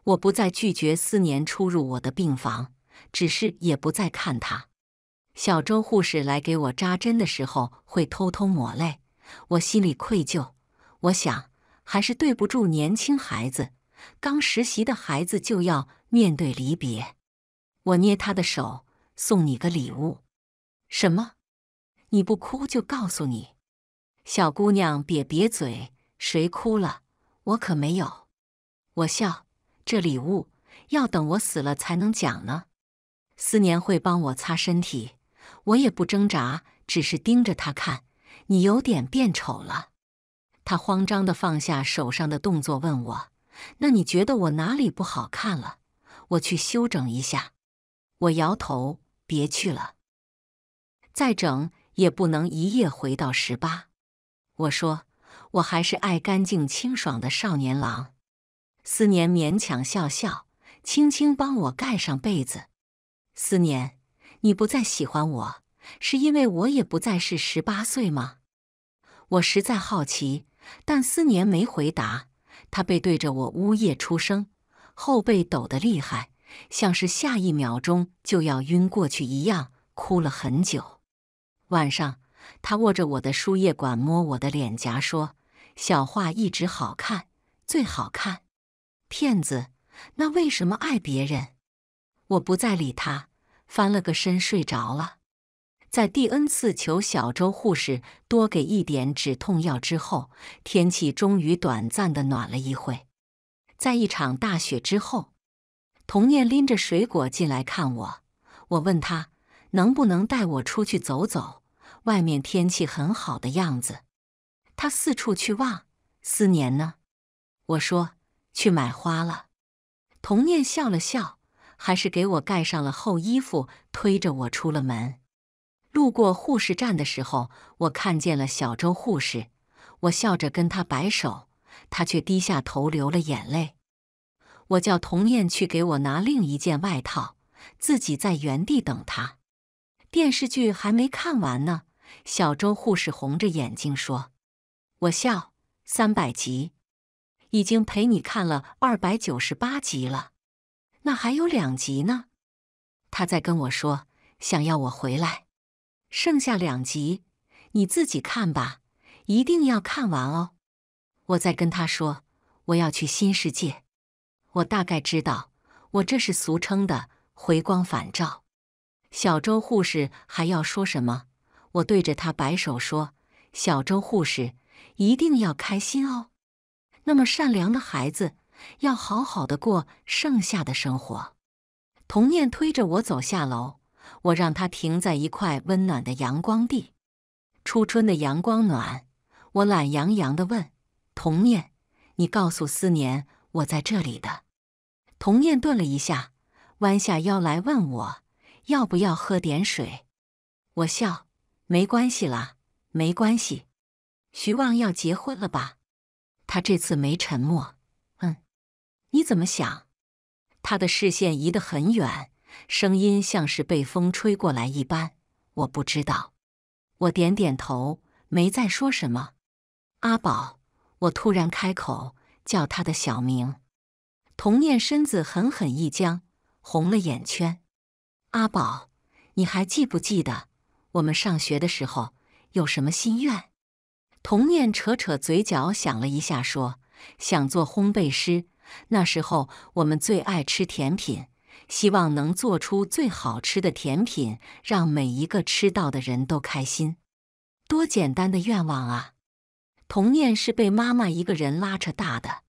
我不再拒绝思念出入我的病房，只是也不再看他。小周护士来给我扎针的时候，会偷偷抹泪，我心里愧疚。我想，还是对不住年轻孩子，刚实习的孩子就要面对离别。我捏他的手，送你个礼物，什么？你不哭就告诉你，小姑娘瘪瘪嘴，谁哭了？我可没有。我笑，这礼物要等我死了才能讲呢。思年会帮我擦身体，我也不挣扎，只是盯着他看。你有点变丑了。他慌张地放下手上的动作，问我：“那你觉得我哪里不好看了？”我去修整一下。我摇头，别去了，再整。也不能一夜回到十八。我说：“我还是爱干净清爽的少年郎。”思年勉强笑笑，轻轻帮我盖上被子。思年，你不再喜欢我，是因为我也不再是十八岁吗？我实在好奇，但思年没回答。他背对着我呜咽出声，后背抖得厉害，像是下一秒钟就要晕过去一样，哭了很久。晚上，他握着我的输液管，摸我的脸颊，说：“小画一直好看，最好看。”骗子，那为什么爱别人？我不再理他，翻了个身睡着了。在第 n 次求小周护士多给一点止痛药之后，天气终于短暂的暖了一会。在一场大雪之后，童念拎着水果进来看我，我问他。能不能带我出去走走？外面天气很好的样子。他四处去望，思年呢？我说去买花了。童念笑了笑，还是给我盖上了厚衣服，推着我出了门。路过护士站的时候，我看见了小周护士，我笑着跟他摆手，他却低下头流了眼泪。我叫童念去给我拿另一件外套，自己在原地等他。电视剧还没看完呢，小周护士红着眼睛说：“我笑三百集，已经陪你看了二百九十八集了，那还有两集呢。”他在跟我说，想要我回来，剩下两集你自己看吧，一定要看完哦。我在跟他说，我要去新世界。我大概知道，我这是俗称的回光返照。小周护士还要说什么？我对着他摆手说：“小周护士，一定要开心哦。那么善良的孩子，要好好的过剩下的生活。”童念推着我走下楼，我让他停在一块温暖的阳光地。初春的阳光暖，我懒洋洋的问童念：“你告诉思年，我在这里的。”童念顿了一下，弯下腰来问我。要不要喝点水？我笑，没关系啦，没关系。徐望要结婚了吧？他这次没沉默。嗯，你怎么想？他的视线移得很远，声音像是被风吹过来一般。我不知道。我点点头，没再说什么。阿宝，我突然开口叫他的小名。童念身子狠狠一僵，红了眼圈。阿宝，你还记不记得我们上学的时候有什么心愿？童念扯扯嘴角，想了一下，说：“想做烘焙师。那时候我们最爱吃甜品，希望能做出最好吃的甜品，让每一个吃到的人都开心。多简单的愿望啊！”童念是被妈妈一个人拉扯大的，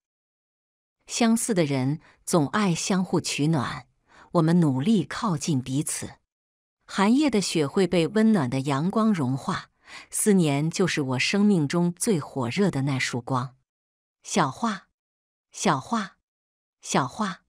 相似的人总爱相互取暖。我们努力靠近彼此，寒夜的雪会被温暖的阳光融化。思念就是我生命中最火热的那束光。小画，小画，小画！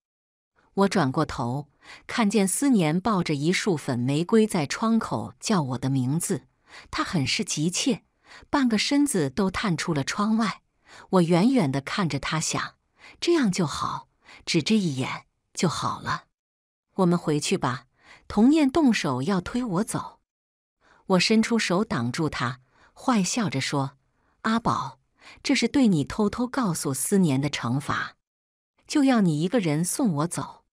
我转过头，看见思念抱着一束粉玫瑰在窗口叫我的名字，他很是急切，半个身子都探出了窗外。我远远的看着他，想这样就好，只这一眼就好了。我们回去吧。童念动手要推我走，我伸出手挡住他，坏笑着说：“阿宝，这是对你偷偷告诉思年的惩罚，就要你一个人送我走。”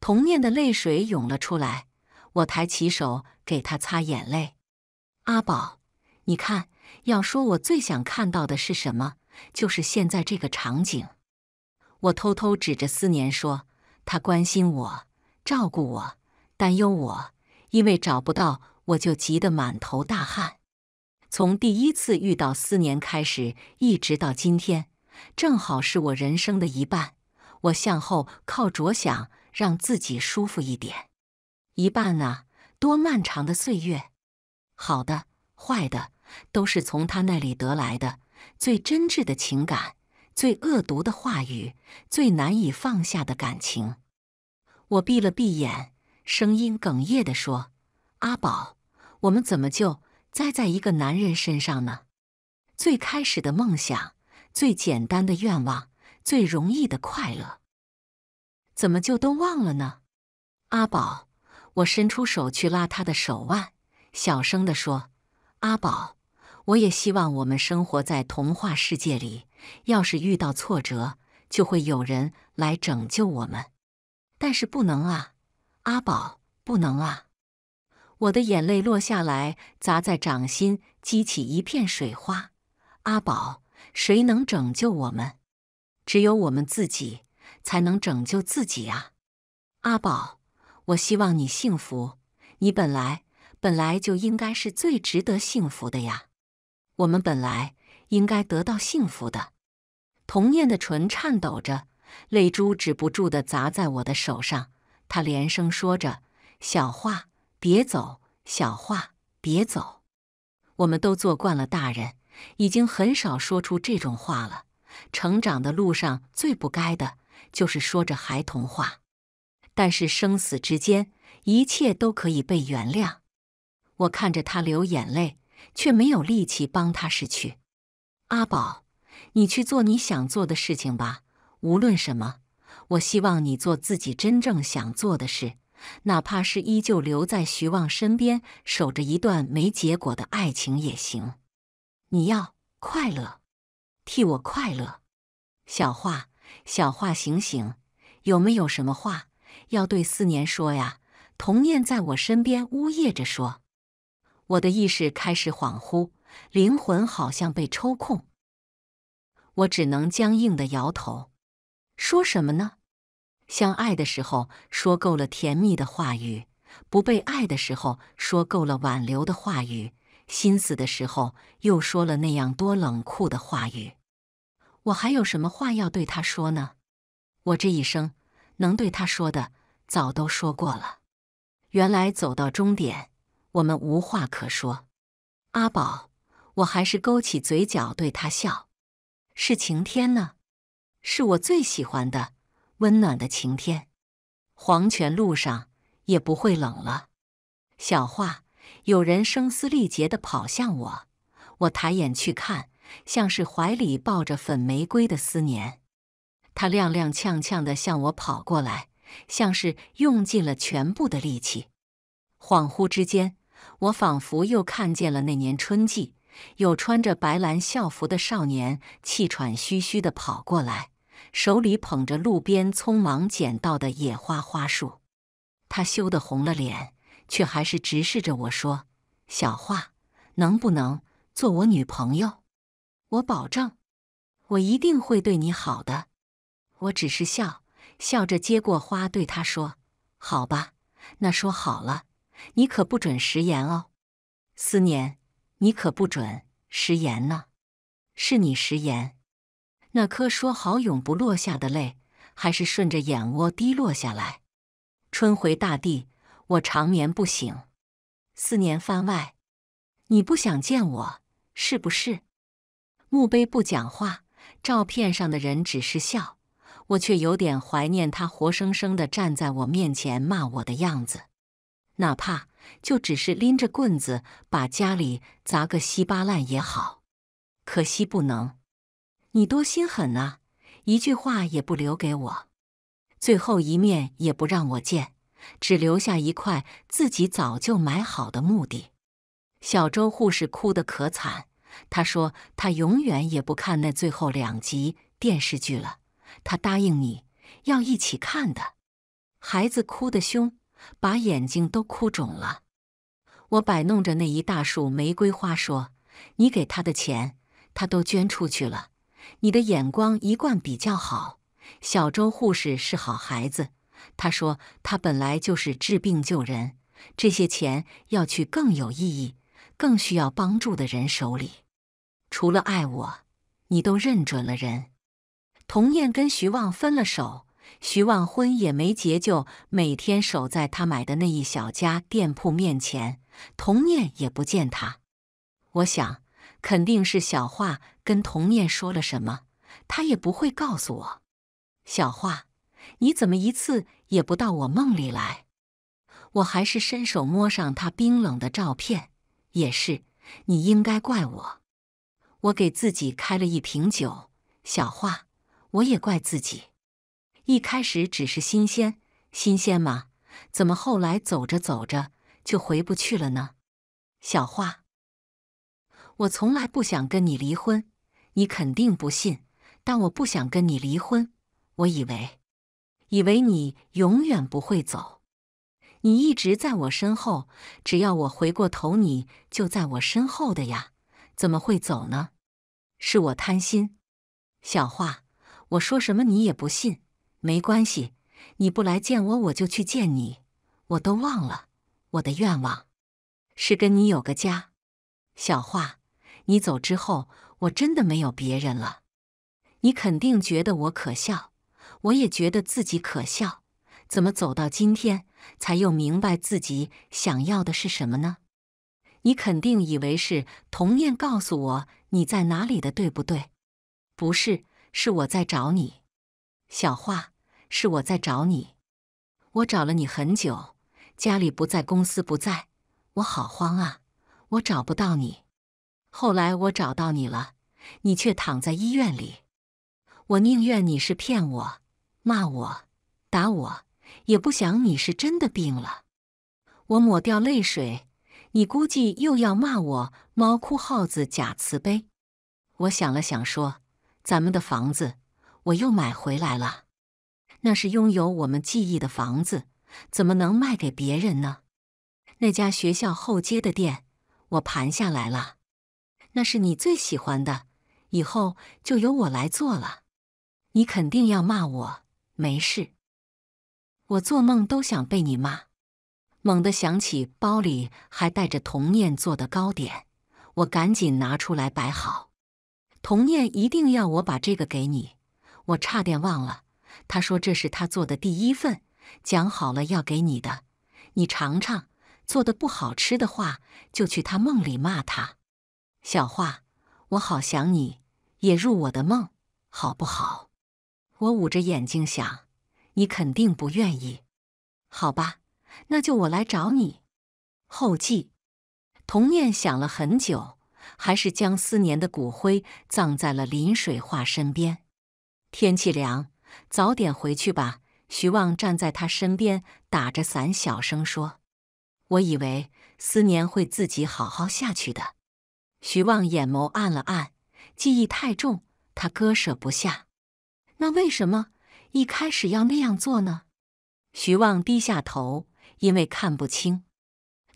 童念的泪水涌了出来，我抬起手给他擦眼泪。“阿宝，你看，要说我最想看到的是什么，就是现在这个场景。”我偷偷指着思年说：“他关心我。”照顾我，担忧我，因为找不到我就急得满头大汗。从第一次遇到思年开始，一直到今天，正好是我人生的一半。我向后靠着想，让自己舒服一点。一半啊，多漫长的岁月！好的、坏的，都是从他那里得来的。最真挚的情感，最恶毒的话语，最难以放下的感情。我闭了闭眼，声音哽咽的说：“阿宝，我们怎么就栽在一个男人身上呢？最开始的梦想，最简单的愿望，最容易的快乐，怎么就都忘了呢？”阿宝，我伸出手去拉他的手腕，小声的说：“阿宝，我也希望我们生活在童话世界里，要是遇到挫折，就会有人来拯救我们。”但是不能啊，阿宝，不能啊！我的眼泪落下来，砸在掌心，激起一片水花。阿宝，谁能拯救我们？只有我们自己才能拯救自己啊！阿宝，我希望你幸福，你本来本来就应该是最值得幸福的呀，我们本来应该得到幸福的。童念的唇颤抖着。泪珠止不住地砸在我的手上，他连声说着：“小华，别走，小华，别走。”我们都做惯了大人，已经很少说出这种话了。成长的路上最不该的就是说着孩童话，但是生死之间，一切都可以被原谅。我看着他流眼泪，却没有力气帮他拭去。阿宝，你去做你想做的事情吧。无论什么，我希望你做自己真正想做的事，哪怕是依旧留在徐望身边，守着一段没结果的爱情也行。你要快乐，替我快乐。小画，小画，醒醒！有没有什么话要对四年说呀？童念在我身边呜咽着说，我的意识开始恍惚，灵魂好像被抽空，我只能僵硬的摇头。说什么呢？相爱的时候说够了甜蜜的话语，不被爱的时候说够了挽留的话语，心死的时候又说了那样多冷酷的话语。我还有什么话要对他说呢？我这一生能对他说的，早都说过了。原来走到终点，我们无话可说。阿宝，我还是勾起嘴角对他笑。是晴天呢。是我最喜欢的温暖的晴天，黄泉路上也不会冷了。小画，有人声嘶力竭的跑向我，我抬眼去看，像是怀里抱着粉玫瑰的思念。他踉踉跄跄的向我跑过来，像是用尽了全部的力气。恍惚之间，我仿佛又看见了那年春季。有穿着白蓝校服的少年气喘吁吁地跑过来，手里捧着路边匆忙捡到的野花花束。他羞得红了脸，却还是直视着我说：“小画，能不能做我女朋友？我保证，我一定会对你好的。”我只是笑，笑着接过花，对他说：“好吧，那说好了，你可不准食言哦，思年。”你可不准食言呢，是你食言。那颗说好永不落下的泪，还是顺着眼窝滴落下来？春回大地，我长眠不醒。四年番外，你不想见我，是不是？墓碑不讲话，照片上的人只是笑，我却有点怀念他活生生的站在我面前骂我的样子，哪怕。就只是拎着棍子把家里砸个稀巴烂也好，可惜不能。你多心狠啊！一句话也不留给我，最后一面也不让我见，只留下一块自己早就买好的墓地。小周护士哭得可惨，她说她永远也不看那最后两集电视剧了。她答应你要一起看的，孩子哭得凶。把眼睛都哭肿了。我摆弄着那一大束玫瑰花，说：“你给他的钱，他都捐出去了。你的眼光一贯比较好。小周护士是好孩子。他说，他本来就是治病救人，这些钱要去更有意义、更需要帮助的人手里。除了爱我，你都认准了人。童燕跟徐望分了手。”徐望婚也没结就，每天守在他买的那一小家店铺面前，童念也不见他。我想，肯定是小画跟童念说了什么，他也不会告诉我。小画，你怎么一次也不到我梦里来？我还是伸手摸上他冰冷的照片。也是，你应该怪我。我给自己开了一瓶酒。小画，我也怪自己。一开始只是新鲜，新鲜嘛？怎么后来走着走着就回不去了呢？小花，我从来不想跟你离婚，你肯定不信，但我不想跟你离婚。我以为，以为你永远不会走，你一直在我身后，只要我回过头，你就在我身后的呀，怎么会走呢？是我贪心，小花，我说什么你也不信。没关系，你不来见我，我就去见你。我都忘了，我的愿望是跟你有个家。小画，你走之后，我真的没有别人了。你肯定觉得我可笑，我也觉得自己可笑。怎么走到今天，才又明白自己想要的是什么呢？你肯定以为是童念告诉我你在哪里的，对不对？不是，是我在找你，小画，是我在找你，我找了你很久，家里不在，公司不在，我好慌啊！我找不到你，后来我找到你了，你却躺在医院里。我宁愿你是骗我、骂我、打我，也不想你是真的病了。我抹掉泪水，你估计又要骂我“猫哭耗子假慈悲”。我想了想，说：“咱们的房子，我又买回来了。”那是拥有我们记忆的房子，怎么能卖给别人呢？那家学校后街的店，我盘下来了。那是你最喜欢的，以后就由我来做了。你肯定要骂我，没事，我做梦都想被你骂。猛地想起包里还带着童念做的糕点，我赶紧拿出来摆好。童念一定要我把这个给你，我差点忘了。他说：“这是他做的第一份，讲好了要给你的，你尝尝。做的不好吃的话，就去他梦里骂他。”小画，我好想你也入我的梦，好不好？我捂着眼睛想，你肯定不愿意。好吧，那就我来找你。后记：童念想了很久，还是将思年的骨灰葬在了林水画身边。天气凉。早点回去吧。徐望站在他身边，打着伞，小声说：“我以为思年会自己好好下去的。”徐望眼眸暗了暗，记忆太重，他割舍不下。那为什么一开始要那样做呢？徐望低下头，因为看不清。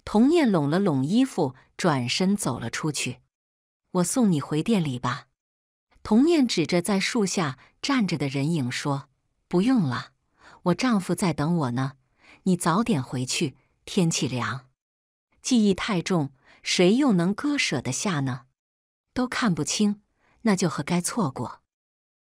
童念拢了拢衣服，转身走了出去。我送你回店里吧。童念指着在树下站着的人影说：“不用了，我丈夫在等我呢。你早点回去，天气凉。记忆太重，谁又能割舍得下呢？都看不清，那就和该错过。”